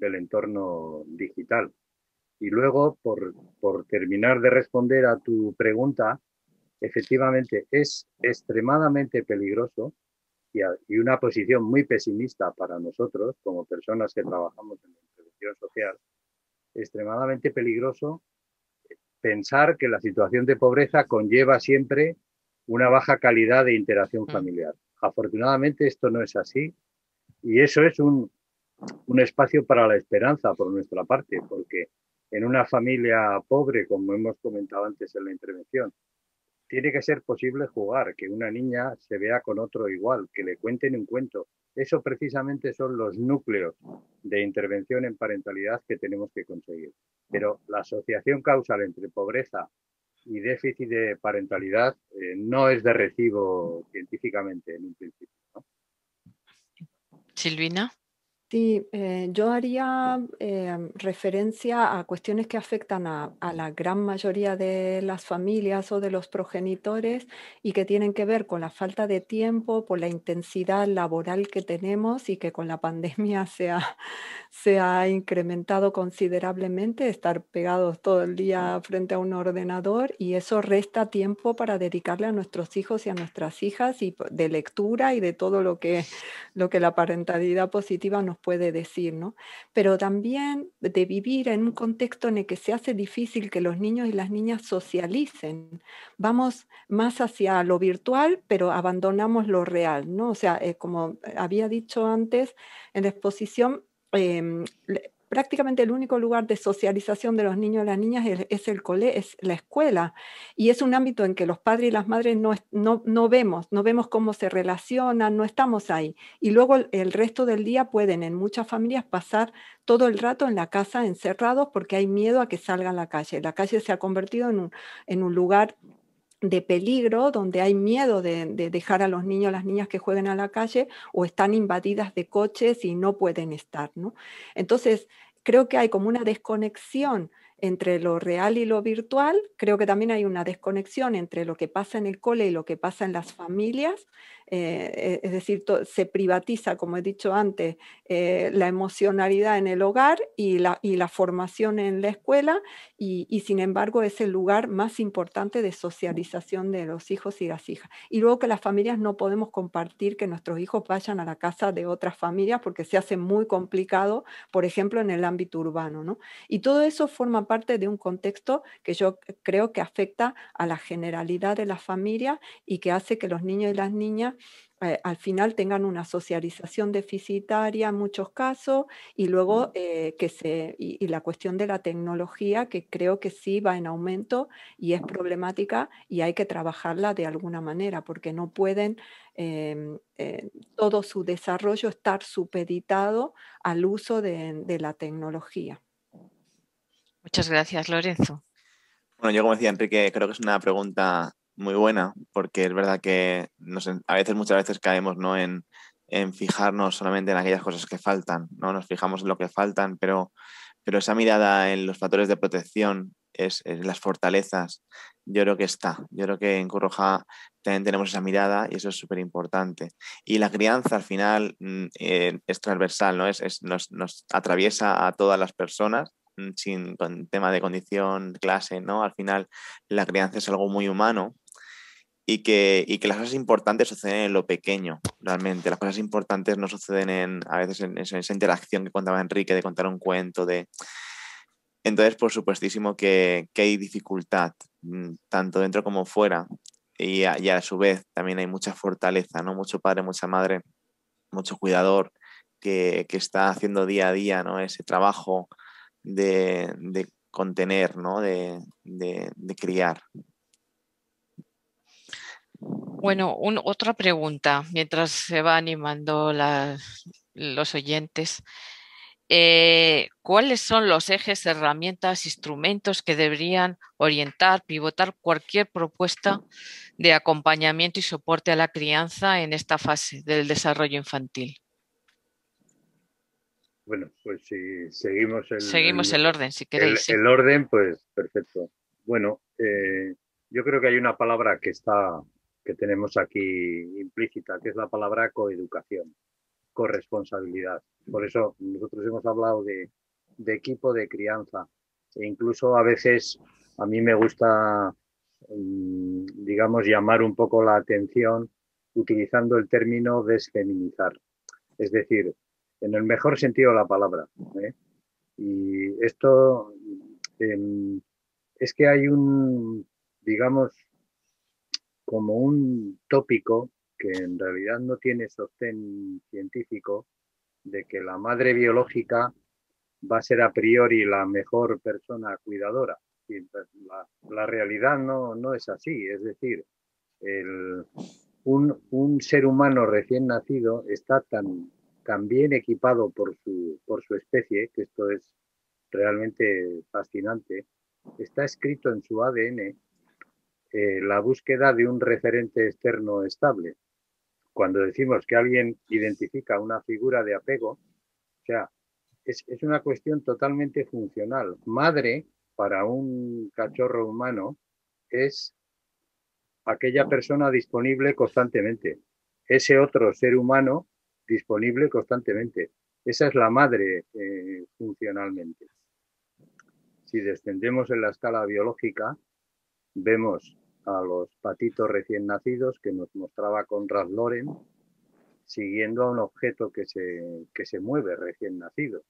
entorno digital. Y luego, por, terminar de responder a tu pregunta, efectivamente es extremadamente peligroso y, una posición muy pesimista para nosotros como personas que trabajamos en la intervención social, extremadamente peligroso pensar que la situación de pobreza conlleva siempre una baja calidad de interacción mm. familiar. Afortunadamente esto no es así y eso es un, un espacio para la esperanza por nuestra parte, porque en una familia pobre, como hemos comentado antes en la intervención, tiene que ser posible jugar, que una niña se vea con otro igual, que le cuenten un cuento. Eso precisamente son los núcleos de intervención en parentalidad que tenemos que conseguir. Pero la asociación causal entre pobreza y déficit de parentalidad eh, no es de recibo científicamente en un principio. Silvina. Sí, eh, yo haría em, referencia a cuestiones que afectan a, a, la gran mayoría de las familias o de los progenitores y que tienen que ver con la falta de tiempo, por la intensidad laboral que tenemos y que con la pandemia se ha, se ha incrementado considerablemente, estar pegados todo el día frente a un ordenador y eso resta tiempo para dedicarle a nuestros hijos y a nuestras hijas y pues, de lectura y de todo lo que, lo que la parentalidad positiva nos puede decir, ¿no? Pero también de vivir en un contexto en el que se hace difícil que los niños y las niñas socialicen. Vamos más hacia lo virtual, pero abandonamos lo real, ¿no? O sea, eh, como había dicho antes en la exposición, em, prácticamente el único lugar de socialización de los niños y las niñas es, el cole, es la escuela. Y es un ámbito en que los padres y las madres no, no, no vemos, no vemos cómo se relacionan, no estamos ahí. Y luego el, resto del día pueden en muchas familias pasar todo el rato en la casa encerrados porque hay miedo a que salgan a la calle. La calle se ha convertido en un, en un lugar de peligro, donde hay miedo de, dejar a los niños, las niñas que jueguen a la calle o están invadidas de coches y no pueden estar. ¿no? Entonces, creo que hay como una desconexión entre lo real y lo virtual, creo que también hay una desconexión entre lo que pasa en el cole y lo que pasa en las familias, eh, es decir, se privatiza, como he dicho antes, eh, la emocionalidad en el hogar y la, formación en la escuela y, sin embargo es el lugar más importante de socialización de los hijos y las hijas. Y luego que las familias no podemos compartir que nuestros hijos vayan a la casa de otras familias porque se hace muy complicado, por ejemplo, en el ámbito urbano. Y todo eso forma parte de un contexto que yo creo que afecta a la generalidad de las familias y que hace que los niños y las niñas eh, al final tengan una socialización deficitaria en muchos casos y luego eh, que se y, la cuestión de la tecnología que creo que sí va en aumento y es problemática y hay que trabajarla de alguna manera porque no pueden em, eh, todo su desarrollo estar supeditado al uso de, de la tecnología. Muchas gracias, Lorenzo. Bueno, yo como decía Enrique, creo que es una pregunta muy buena, porque es verdad que a veces, muchas veces caemos ¿no? en, en, fijarnos solamente en aquellas cosas que faltan, ¿no? Nos fijamos en lo que faltan, pero, pero esa mirada en los factores de protección, es, en las fortalezas, yo creo que está. Yo creo que en Curroja también tenemos esa mirada y eso es súper importante. Y la crianza al final mm, eh, es transversal, ¿no? Es, es nos, nos, atraviesa a todas las personas mm, sin tema de condición, clase, ¿no? Al final la crianza es algo muy humano y que, las cosas importantes suceden en lo pequeño, realmente. Las cosas importantes no suceden en, a veces en, esa interacción que contaba Enrique, de contar un cuento, de... Entonces, por supuestísimo que, que hay dificultad, mm, tanto dentro como fuera, y a, a, su vez también hay mucha fortaleza, ¿no? Mucho padre, mucha madre, mucho cuidador que, está haciendo día a día, ¿no? Ese trabajo de, contener, ¿no? De, de, de criar. Bueno, otra pregunta, mientras se va animando los oyentes. Eh, ¿Cuáles son los ejes, herramientas, instrumentos que deberían orientar, pivotar cualquier propuesta de acompañamiento y soporte a la crianza en esta fase del desarrollo infantil? Bueno, pues si seguimos el, seguimos el, orden, si queréis. El, orden, pues perfecto. Bueno, eh, yo creo que hay una palabra que está que tenemos aquí implícita, que es la palabra coeducación, corresponsabilidad. Por eso nosotros hemos hablado de, equipo de crianza. E incluso a veces a mí me gusta, mm, digamos, llamar un poco la atención utilizando el término desfeminizar. Es decir, en el mejor sentido de la palabra. ¿eh? Y esto em, es que hay un, digamos, como un tópico que en realidad no tiene sostén científico de que la madre biológica va a ser a priori la mejor persona cuidadora. Pues, la, la realidad no, no es así, es decir, el, un, un, ser humano recién nacido está tan, tan bien equipado por su, por su especie, que esto es realmente fascinante, está escrito en su ADN eh, la búsqueda de un referente externo estable. Cuando decimos que alguien identifica una figura de apego, o sea, es, una cuestión totalmente funcional. Madre para un cachorro humano es aquella persona disponible constantemente, ese otro ser humano disponible constantemente. Esa es la madre eh, funcionalmente. Si descendemos en la escala biológica, vemos a los patitos recién nacidos que nos mostraba Conrad Loren siguiendo a un objeto que se, se mueve recién nacido.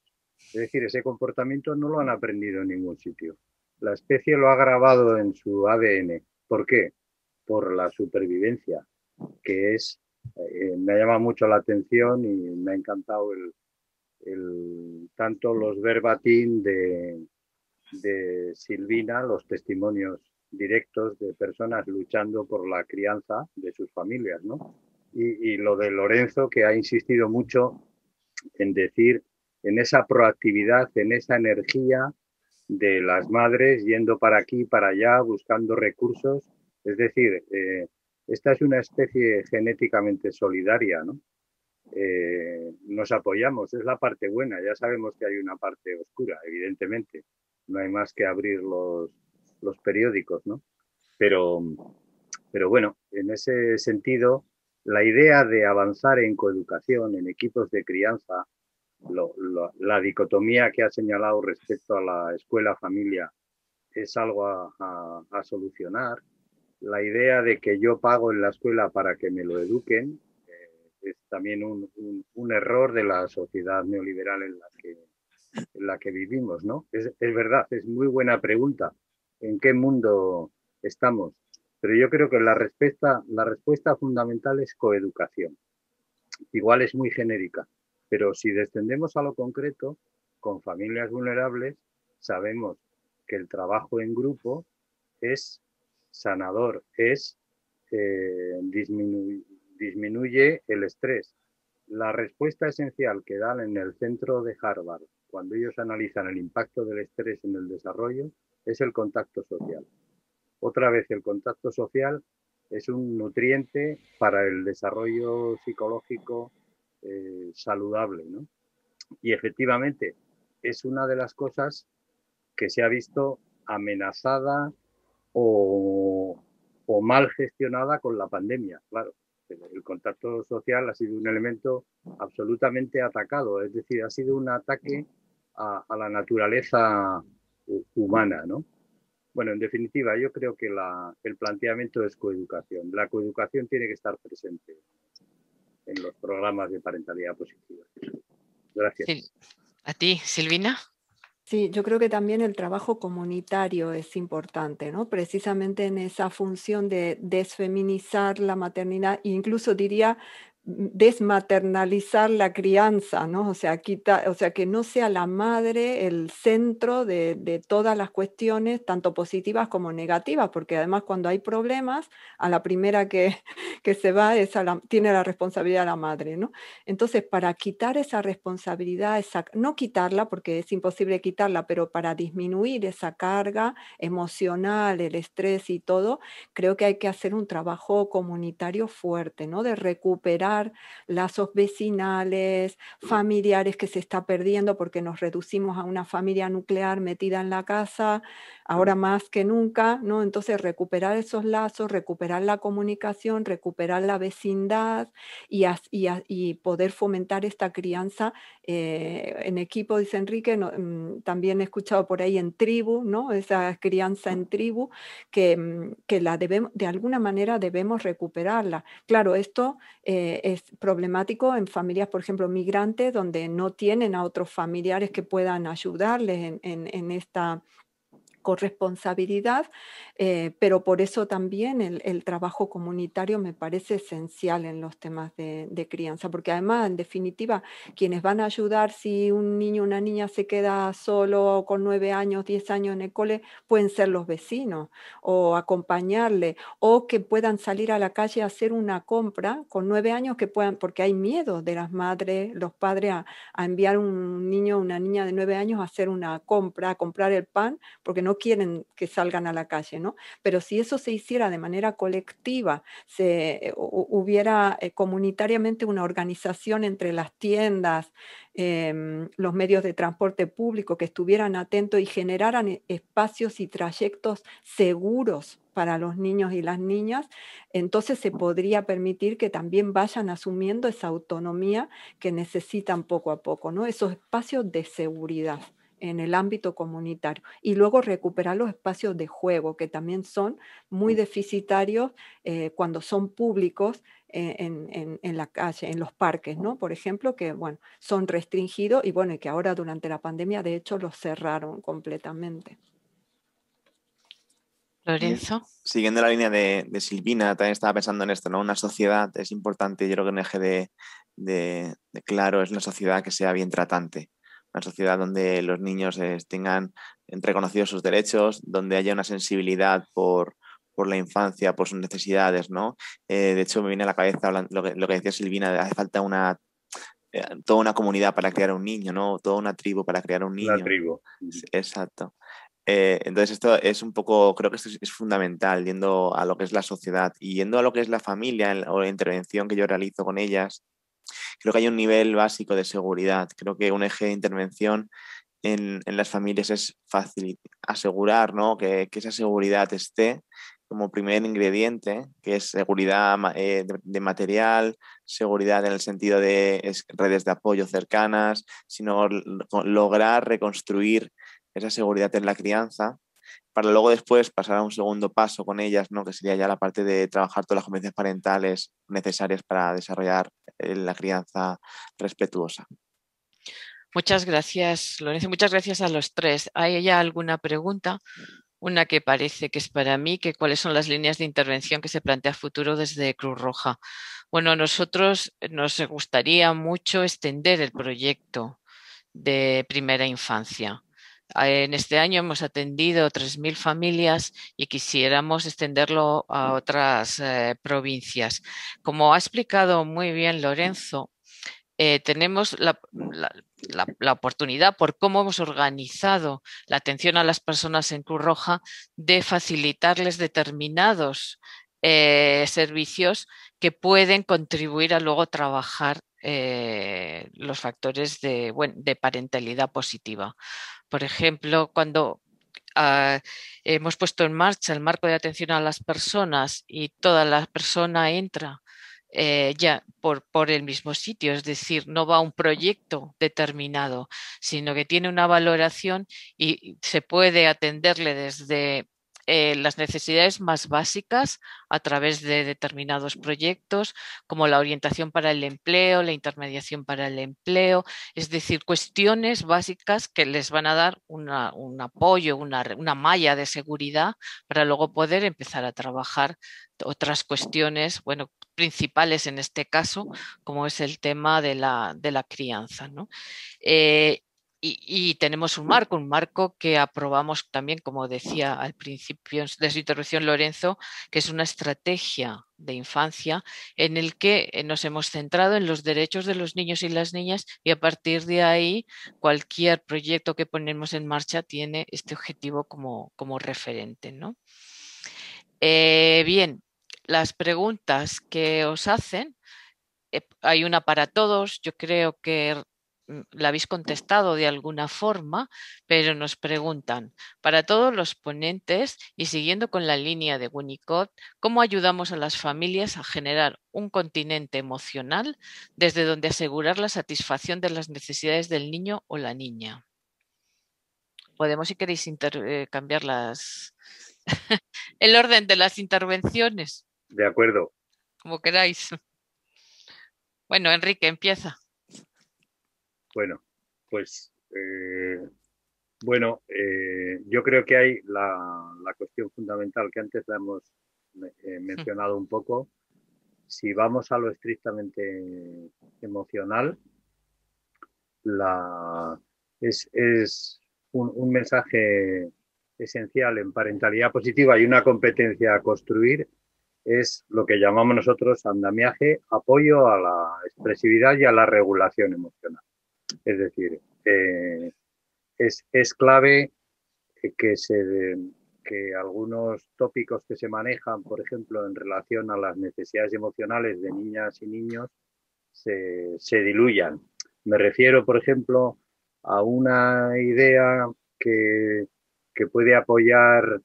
Es decir, ese comportamiento no lo han aprendido en ningún sitio. La especie lo ha grabado en su ADN. ¿Por qué? Por la supervivencia, que es, eh, me llama mucho la atención y me ha encantado el, tanto los verbatim de, de Silvina, los testimonios directos de personas luchando por la crianza de sus familias, ¿no? Y, lo de Lorenzo, que ha insistido mucho en decir, en esa proactividad, en esa energía de las madres yendo para aquí, para allá, buscando recursos. Es decir, eh, esta es una especie genéticamente solidaria, eh, nos apoyamos, es la parte buena, ya sabemos que hay una parte oscura, evidentemente. No hay más que abrir los, los periódicos, ¿no? Pero, pero bueno, en ese sentido, la idea de avanzar en coeducación, en equipos de crianza, la dicotomía que ha señalado respecto a la escuela-familia es algo a, solucionar. La idea de que yo pago en la escuela para que me lo eduquen eh, es también un, error de la sociedad neoliberal en la que, vivimos, ¿no? es verdad, es muy buena pregunta en qué mundo estamos. Pero yo creo que la respuesta, la respuesta fundamental es coeducación. Igual es muy genérica, pero si descendemos a lo concreto, con familias vulnerables, sabemos que el trabajo en grupo es sanador, es eh, disminuye el estrés. La respuesta esencial que dan en el centro de Harvard, cuando ellos analizan el impacto del estrés en el desarrollo, es el contacto social. Otra vez, el contacto social es un nutriente para el desarrollo psicológico eh, saludable. Y efectivamente, es una de las cosas que se ha visto amenazada o, mal gestionada con la pandemia, claro. El contacto social ha sido un elemento absolutamente atacado, es decir, ha sido un ataque a la naturaleza humana, ¿no? Bueno, en definitiva, yo creo que el planteamiento es coeducación. La coeducación tiene que estar presente en los programas de parentalidad positiva. Gracias. A ti, Silvina. Sí, yo creo que también el trabajo comunitario es importante, ¿no? Precisamente en esa función de desfeminizar la maternidad, incluso diría desmaternalizar la crianza, ¿no? O sea, quita, o sea, que no sea la madre el centro de, todas las cuestiones, tanto positivas como negativas, porque además cuando hay problemas, a la primera que, que se va es tiene la responsabilidad la madre, ¿no? Entonces, para quitar esa responsabilidad, no quitarla, porque es imposible quitarla, pero para disminuir esa carga emocional, el estrés y todo, creo que hay que hacer un trabajo comunitario fuerte, ¿no? De recuperar lazos vecinales, familiares que se está perdiendo porque nos reducimos a una familia nuclear metida en la casa, ahora más que nunca, ¿no? Entonces recuperar esos lazos, recuperar la comunicación, recuperar la vecindad y, poder fomentar esta crianza eh, en equipo, dice Enrique, mm, también he escuchado por ahí en tribu, ¿no? Esa crianza en tribu que, mm, la debemos, de alguna manera debemos recuperarla. Claro, esto eh, es problemático en familias, por ejemplo, migrantes, donde no tienen a otros familiares que puedan ayudarles en, en esta corresponsabilidad, eh, pero por eso también el, trabajo comunitario me parece esencial en los temas de, crianza, porque además, en definitiva, quienes van a ayudar si un niño o una niña se queda solo con nueve años, diez años en el cole, pueden ser los vecinos o acompañarle, o que puedan salir a la calle a hacer una compra con nueve años que puedan, porque hay miedo de las madres, los padres a, a enviar un niño o una niña de nueve años a hacer una compra, a comprar el pan, porque no no quieren que salgan a la calle, ¿no? Pero si eso se hiciera de manera colectiva, se eh, hubiera eh, comunitariamente una organización entre las tiendas, em, los medios de transporte público que estuvieran atentos y generaran eh, espacios y trayectos seguros para los niños y las niñas, entonces se podría permitir que también vayan asumiendo esa autonomía que necesitan poco a poco, ¿no? Esos espacios de seguridad en el ámbito comunitario. Y luego recuperar los espacios de juego, que también son muy mm. deficitarios eh, cuando son públicos eh, en, la calle, en los parques, Por ejemplo, que, bueno, son restringidos y, bueno, que ahora durante la pandemia, de hecho, los cerraron completamente. Lorenzo. Siguiendo la línea de, Silvina, también estaba pensando en esto, ¿no? Una sociedad es importante, yo creo que un eje de, de, claro es una sociedad que sea bien tratante, una sociedad donde los niños eh, tengan reconocidos sus derechos, donde haya una sensibilidad por, por la infancia, por sus necesidades, ¿no? Eh, de hecho, me viene a la cabeza lo, que, decía Silvina, hace falta una eh, toda una comunidad para crear un niño, ¿no? Toda una tribu para crear un niño. Una tribu. exacto. entonces, esto es un poco, creo que esto es, fundamental, yendo a lo que es la sociedad y yendo a lo que es la familia o la intervención que yo realizo con ellas, creo que hay un nivel básico de seguridad. Creo que un eje de intervención en, las familias es fácil asegurar que, esa seguridad esté como primer ingrediente, que es seguridad eh, de, material, seguridad en el sentido de redes de apoyo cercanas, sino lograr reconstruir esa seguridad en la crianza para luego después pasar a un segundo paso con ellas, ¿no? que sería ya la parte de trabajar todas las convenciones parentales necesarias para desarrollar eh, la crianza respetuosa. Muchas gracias, Lorenzo. Muchas gracias a los tres. ¿Hay ya alguna pregunta? Una que parece que es para mí, que cuáles son las líneas de intervención que se plantea futuro desde Cruz Roja. Bueno, a nosotros nos gustaría mucho extender el proyecto de primera infancia en este año hemos atendido 3.000 familias y quisiéramos extenderlo a otras eh, provincias. Como ha explicado muy bien Lorenzo, eh, tenemos la, oportunidad, por cómo hemos organizado la atención a las personas en Cruz Roja, de facilitarles determinados eh, servicios que pueden contribuir a luego trabajar eh, los factores de, parentalidad positiva. Por ejemplo, cuando ah, hemos puesto en marcha el marco de atención a las personas y toda la persona entra eh, ya por, por, el mismo sitio, es decir, no va a un proyecto determinado, sino que tiene una valoración y se puede atenderle desde eh, las necesidades más básicas a través de determinados proyectos, como la orientación para el empleo, la intermediación para el empleo, es decir, cuestiones básicas que les van a dar un apoyo, una, malla de seguridad para luego poder empezar a trabajar otras cuestiones, bueno, principales en este caso, como es el tema de la, de la crianza. ¿no? Eh, y, tenemos un marco, un marco que aprobamos también, como decía al principio de su intervención Lorenzo, que es una estrategia de infancia en el que eh, nos hemos centrado en los derechos de los niños y las niñas y a partir de ahí cualquier proyecto que ponemos en marcha tiene este objetivo como, referente. ¿no? Eh, bien, las preguntas que os hacen, eh, hay una para todos. Yo creo que Mm, la habéis contestado de alguna forma, pero nos preguntan, para todos los ponentes y siguiendo con la línea de Winnicott, ¿cómo ayudamos a las familias a generar un continente emocional desde donde asegurar la satisfacción de las necesidades del niño o la niña? Podemos, si queréis, eh, cambiar el orden de las intervenciones. De acuerdo. Como queráis. Bueno, Enrique, empieza. Bueno, pues eh, bueno, eh, yo creo que hay la, cuestión fundamental que antes la hemos eh, mencionado un poco. Si vamos a lo estrictamente emocional, la, es, un mensaje esencial en parentalidad positiva y una competencia a construir es lo que llamamos nosotros andamiaje, apoyo a la expresividad y a la regulación emocional. Es decir, eh, es, es, clave que, que algunos tópicos que se manejan, por ejemplo, en relación a las necesidades emocionales de niñas y niños, se, diluyan. Me refiero, por ejemplo, a una idea que, que puede apoyar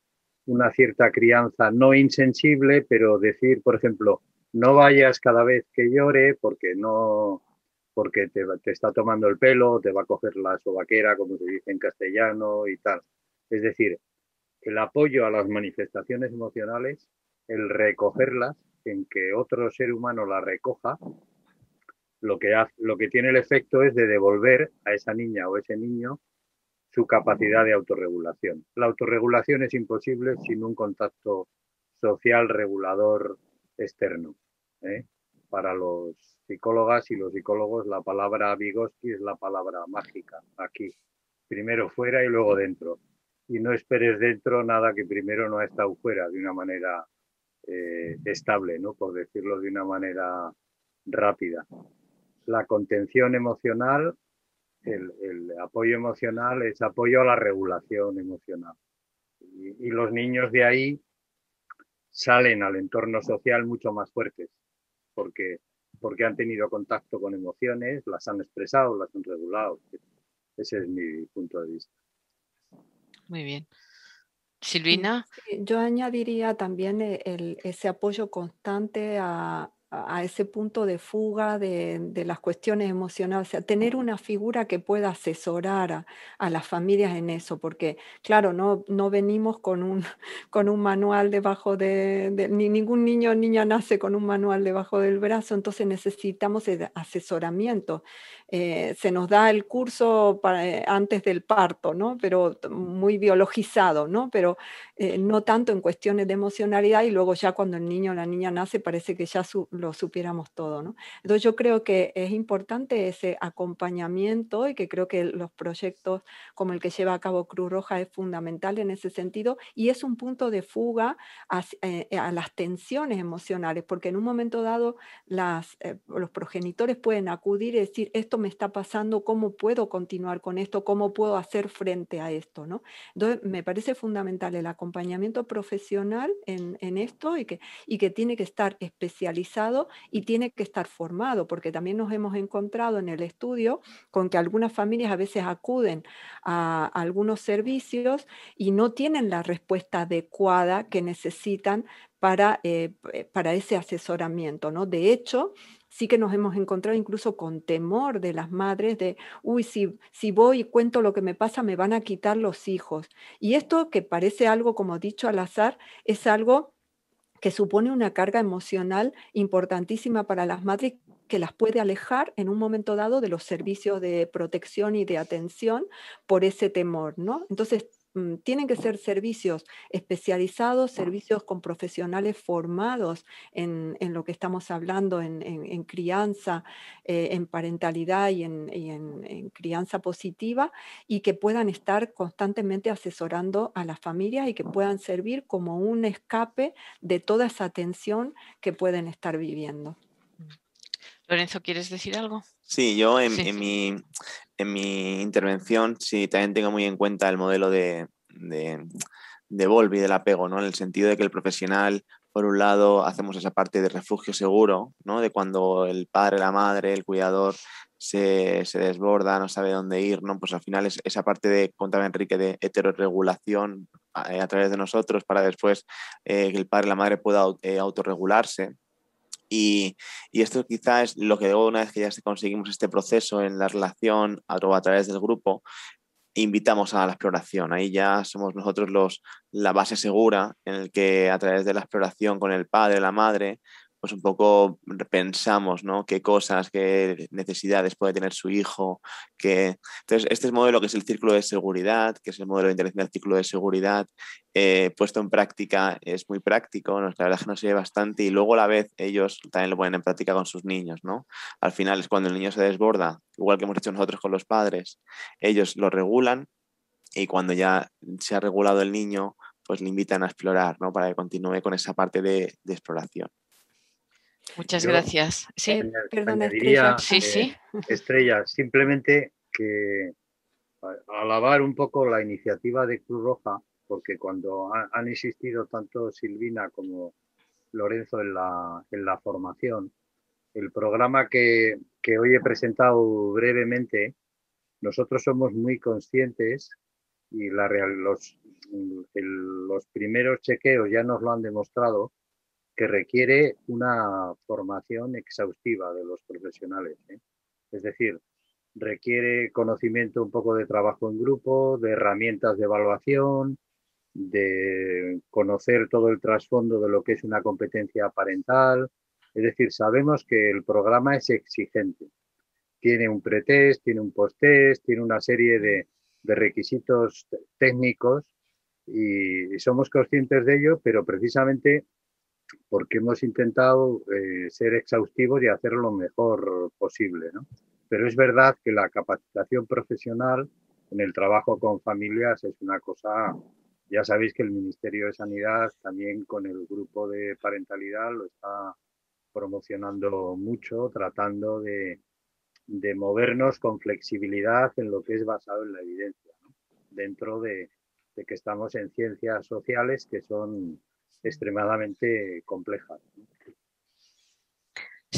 una cierta crianza no insensible, pero decir, por ejemplo, no vayas cada vez que llore porque no, porque te, está tomando el pelo, te va a coger la sobaquera, como se dice en castellano y tal. Es decir, el apoyo a las manifestaciones emocionales, el recogerlas, en que otro ser humano la recoja, lo que, lo que tiene el efecto es de devolver a esa niña o ese niño su capacidad de autorregulación. La autorregulación es imposible sin un contacto social regulador externo. ¿eh? para los psicólogas y los psicólogos la palabra Vygotsky es la palabra mágica, aquí. Primero fuera y luego dentro. Y no esperes dentro nada que primero no ha estado fuera de una manera eh, estable, ¿no? por decirlo de una manera rápida. La contención emocional, el, apoyo emocional es apoyo a la regulación emocional. y los niños de ahí salen al entorno social mucho más fuertes porque, porque han tenido contacto con emociones, las han expresado, las han regulado. Ese es mi punto de vista. Muy bien. Silvina. yo añadiría también eh, ese apoyo constante a, a ese punto de fuga de, las cuestiones emocionales, o sea, tener una figura que pueda asesorar a, las familias en eso, porque claro, no, no venimos con un, con un manual debajo de, ni ningún niño o niña nace con un manual debajo del brazo, entonces necesitamos el asesoramiento. Eh, se nos da el curso eh, antes del parto, ¿no? Pero muy biologizado, ¿no? Pero eh, no tanto en cuestiones de emocionalidad y luego ya cuando el niño o la niña nace parece que ya lo supiéramos todo, ¿no? Entonces yo creo que es importante ese acompañamiento y que creo que los proyectos como el que lleva a cabo Cruz Roja es fundamental en ese sentido y es un punto de fuga a, las tensiones emocionales, porque en un momento dado los progenitores pueden acudir y decir, esto me está pasando, cómo puedo continuar con esto, cómo puedo hacer frente a esto, ¿no? Entonces, me parece fundamental el acompañamiento profesional en, esto y que, y que tiene que estar especializado y tiene que estar formado, porque también nos hemos encontrado en el estudio con que algunas familias a veces acuden a, algunos servicios y no tienen la respuesta adecuada que necesitan para, eh, para ese asesoramiento, ¿no? De hecho, sí que nos hemos encontrado incluso con temor de las madres de, uy, si, si voy y cuento lo que me pasa, me van a quitar los hijos. Y esto que parece algo, como dicho al azar, es algo que supone una carga emocional importantísima para las madres que las puede alejar en un momento dado de los servicios de protección y de atención por ese temor, ¿no? Entonces, Mm, tienen que ser servicios especializados, servicios con profesionales formados en, lo que estamos hablando, en, crianza, eh, en parentalidad y, en, crianza positiva, y que puedan estar constantemente asesorando a las familias y que puedan servir como un escape de toda esa tensión que pueden estar viviendo. Mm. Lorenzo, ¿quieres decir algo? Sí, yo en, mi, intervención sí también tengo muy en cuenta el modelo de, de, de Volvi, del apego, ¿no? En el sentido de que el profesional, por un lado, hacemos esa parte de refugio seguro, ¿no? De cuando el padre, la madre, el cuidador se, se, desborda, no sabe dónde ir, ¿no? Pues al final es, esa parte de, contaba Enrique, de heteroregulación eh, a, través de nosotros para después eh, que el padre, la madre pueda eh, autorregularse y, esto quizás es lo que una vez que ya conseguimos este proceso en la relación a, a través del grupo, invitamos a la exploración. Ahí ya somos nosotros los, la base segura en el que a través de la exploración con el padre, la madre, pues un poco pensamos, ¿no? Qué cosas, qué necesidades puede tener su hijo, Entonces, este modelo que es el círculo de seguridad, que es el modelo de del círculo de seguridad, eh, puesto en práctica, es muy práctico, la verdad es que nos sirve bastante y luego a la vez ellos también lo ponen en práctica con sus niños, ¿no? Al final es cuando el niño se desborda, igual que hemos hecho nosotros con los padres, ellos lo regulan y cuando ya se ha regulado el niño, pues le invitan a explorar, Para que continúe con esa parte de exploración. Muchas gracias. Sí, perdón, Estrella. Eh, sí, sí. Estrella, simplemente que alabar un poco la iniciativa de Cruz Roja, porque cuando han insistido tanto Silvina como Lorenzo en la, en la formación, el programa que, hoy he presentado brevemente, nosotros somos muy conscientes y la, los, los primeros chequeos ya nos lo han demostrado, que requiere una formación exhaustiva de los profesionales. ¿eh? Es decir, requiere conocimiento un poco de trabajo en grupo, de herramientas de evaluación, de conocer todo el trasfondo de lo que es una competencia parental. Es decir, sabemos que el programa es exigente. Tiene un pretest, tiene un posttest, tiene una serie de, de requisitos técnicos y somos conscientes de ello, pero precisamente porque hemos intentado eh, ser exhaustivos y hacer lo mejor posible. Pero es verdad que la capacitación profesional en el trabajo con familias es una cosa, ya sabéis que el Ministerio de Sanidad también con el grupo de parentalidad lo está promocionando mucho, tratando de, movernos con flexibilidad en lo que es basado en la evidencia, dentro de que estamos en ciencias sociales que son extremadamente compleja.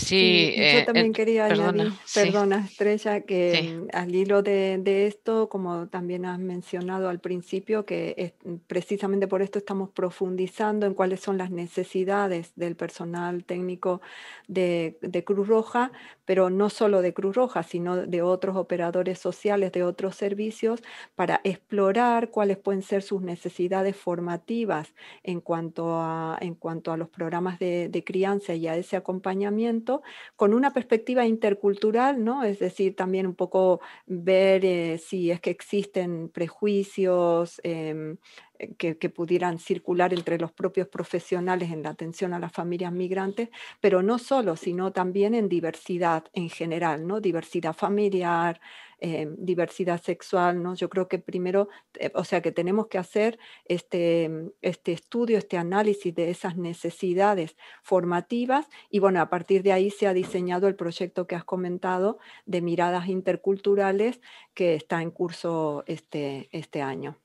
Sí, yo eh, también quería perdona, añadir, perdona Estrella, que al hilo de, esto, como también has mencionado al principio, que precisamente por esto estamos profundizando en cuáles son las necesidades del personal técnico de, Cruz Roja, pero no solo de Cruz Roja, sino de otros operadores sociales, de otros servicios, para explorar cuáles pueden ser sus necesidades formativas en cuanto a, en cuanto a los programas de crianza y a ese acompañamiento con una perspectiva intercultural, ¿no? Es decir, también un poco ver eh, si es que existen prejuicios em, eh, que, que, pudieran circular entre los propios profesionales en la atención a las familias migrantes, pero no solo, sino también en diversidad en general, ¿no? Diversidad familiar, Em, diversidad sexual, ¿no? Yo creo que primero, eh, o sea, que tenemos que hacer este, em, este estudio, este análisis de esas necesidades formativas y bueno, a partir de ahí se ha diseñado el proyecto que has comentado de miradas interculturales que está en curso este, este año.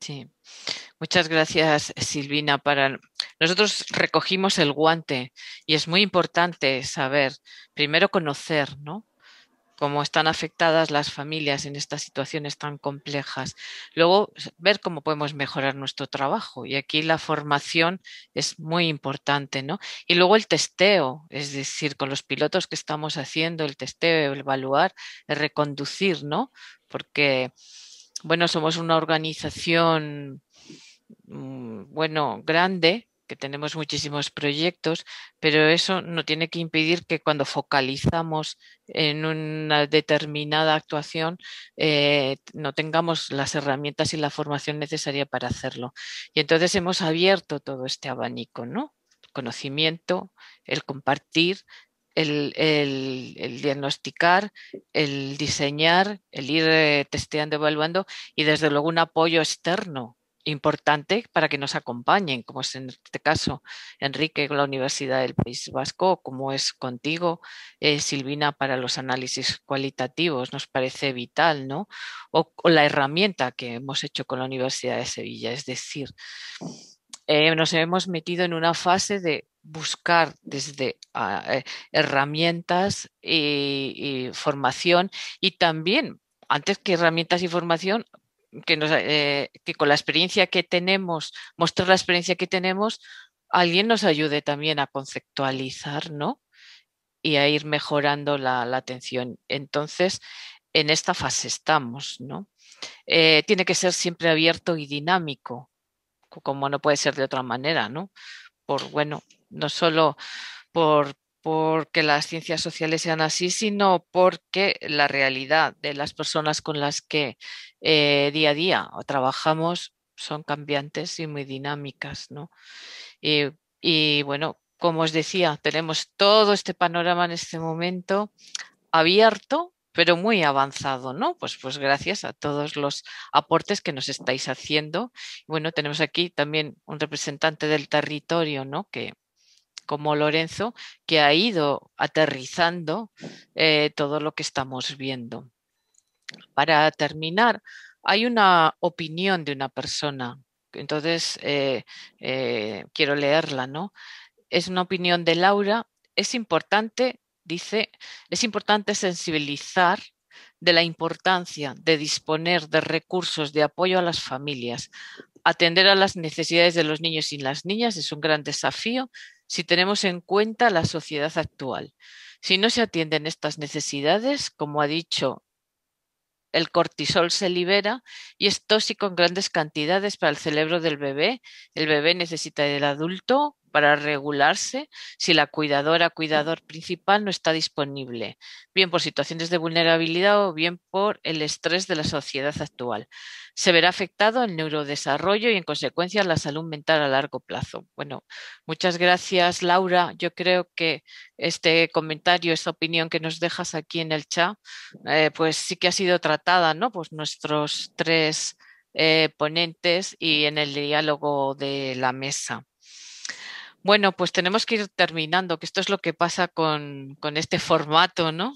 Sí. Muchas gracias, Silvina. Para... Nosotros recogimos el guante y es muy importante saber, primero conocer, ¿no? cómo están afectadas las familias en estas situaciones tan complejas. Luego, ver cómo podemos mejorar nuestro trabajo. Y aquí la formación es muy importante, ¿no? Y luego el testeo, es decir, con los pilotos que estamos haciendo, el testeo, el evaluar, el reconducir, ¿no? Porque, bueno, somos una organización, mm, bueno, grande, tenemos muchísimos proyectos, pero eso no tiene que impedir que cuando focalizamos en una determinada actuación eh, no tengamos las herramientas y la formación necesaria para hacerlo. Y entonces hemos abierto todo este abanico, ¿no? Conocimiento, el compartir, el, el, diagnosticar, el diseñar, el ir eh, testeando, evaluando y desde luego un apoyo externo importante para que nos acompañen, como es en este caso Enrique con la Universidad del País Vasco, como es contigo, eh, Silvina, para los análisis cualitativos, nos parece vital, ¿no? O, la herramienta que hemos hecho con la Universidad de Sevilla, es decir, eh, nos hemos metido en una fase de buscar desde ah, eh, herramientas y, y formación y también antes que herramientas y formación, eh, que, con la experiencia que tenemos, mostrar la experiencia que tenemos, alguien nos ayude también a conceptualizar, ¿no? Y a ir mejorando la, atención. Entonces, en esta fase estamos, ¿no? Eh, tiene que ser siempre abierto y dinámico, como no puede ser de otra manera, ¿no? Por, bueno, no solo por, porque las ciencias sociales sean así, sino porque la realidad de las personas con las que eh, día a día o trabajamos son cambiantes y muy dinámicas. ¿no? Y, bueno, como os decía, tenemos todo este panorama en este momento abierto, pero muy avanzado, ¿no? Pues, pues gracias a todos los aportes que nos estáis haciendo. Bueno, tenemos aquí también un representante del territorio, ¿no? Que, como Lorenzo, que ha ido aterrizando eh, todo lo que estamos viendo. Para terminar, hay una opinión de una persona, entonces eh, eh, quiero leerla, ¿no? Es una opinión de Laura. Es importante, dice, es importante sensibilizar de la importancia de disponer de recursos de apoyo a las familias. Atender a las necesidades de los niños y las niñas es un gran desafío si tenemos en cuenta la sociedad actual. Si no se atienden estas necesidades, como ha dicho el cortisol se libera y es tóxico en grandes cantidades para el cerebro del bebé. El bebé necesita del adulto para regularse si la cuidadora cuidador principal no está disponible, bien por situaciones de vulnerabilidad o bien por el estrés de la sociedad actual. Se verá afectado el neurodesarrollo y en consecuencia la salud mental a largo plazo. Bueno, muchas gracias Laura. Yo creo que este comentario, esta opinión que nos dejas aquí en el chat, eh, pues sí que ha sido tratada, ¿no? Pues nuestros tres eh, ponentes y en el diálogo de la mesa. Bueno, pues tenemos que ir terminando, que esto es lo que pasa con, este formato, ¿no?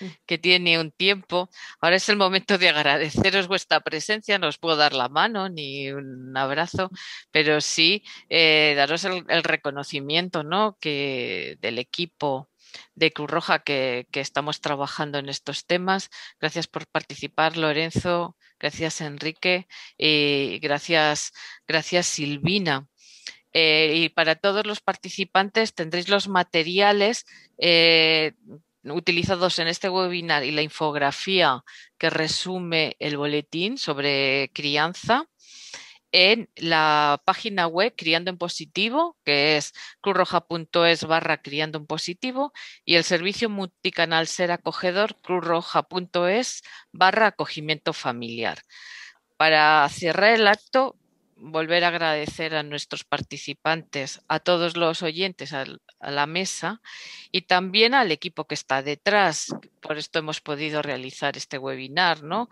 Mm. que tiene un tiempo. Ahora es el momento de agradeceros vuestra presencia. No os puedo dar la mano ni un abrazo, pero sí eh, daros el, reconocimiento ¿no? que del equipo de Cruz Roja que, que, estamos trabajando en estos temas. Gracias por participar, Lorenzo. Gracias, Enrique. Y gracias, gracias, Silvina eh, y para todos los participantes tendréis los materiales eh, utilizados en este webinar y la infografía que resume el boletín sobre crianza en la página web Criando en Positivo, que es cruzroja.es barra Criando en Positivo, y el servicio multicanal Ser Acogedor, cruzroja.es barra Acogimiento Familiar. Para cerrar el acto, volver a agradecer a nuestros participantes, a todos los oyentes, a, la mesa y también al equipo que está detrás. Por esto hemos podido realizar este webinar, ¿no?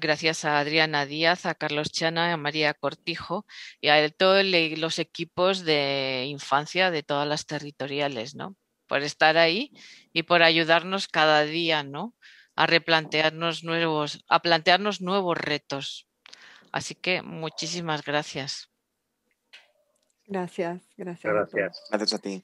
Gracias a Adriana Díaz, a Carlos Chana, a María Cortijo y a todos los equipos de infancia de todas las territoriales, ¿no? Por estar ahí y por ayudarnos cada día, ¿no? A replantearnos nuevos, a plantearnos nuevos retos Así que muchísimas gracias. Gracias, gracias. Gracias. A a ti.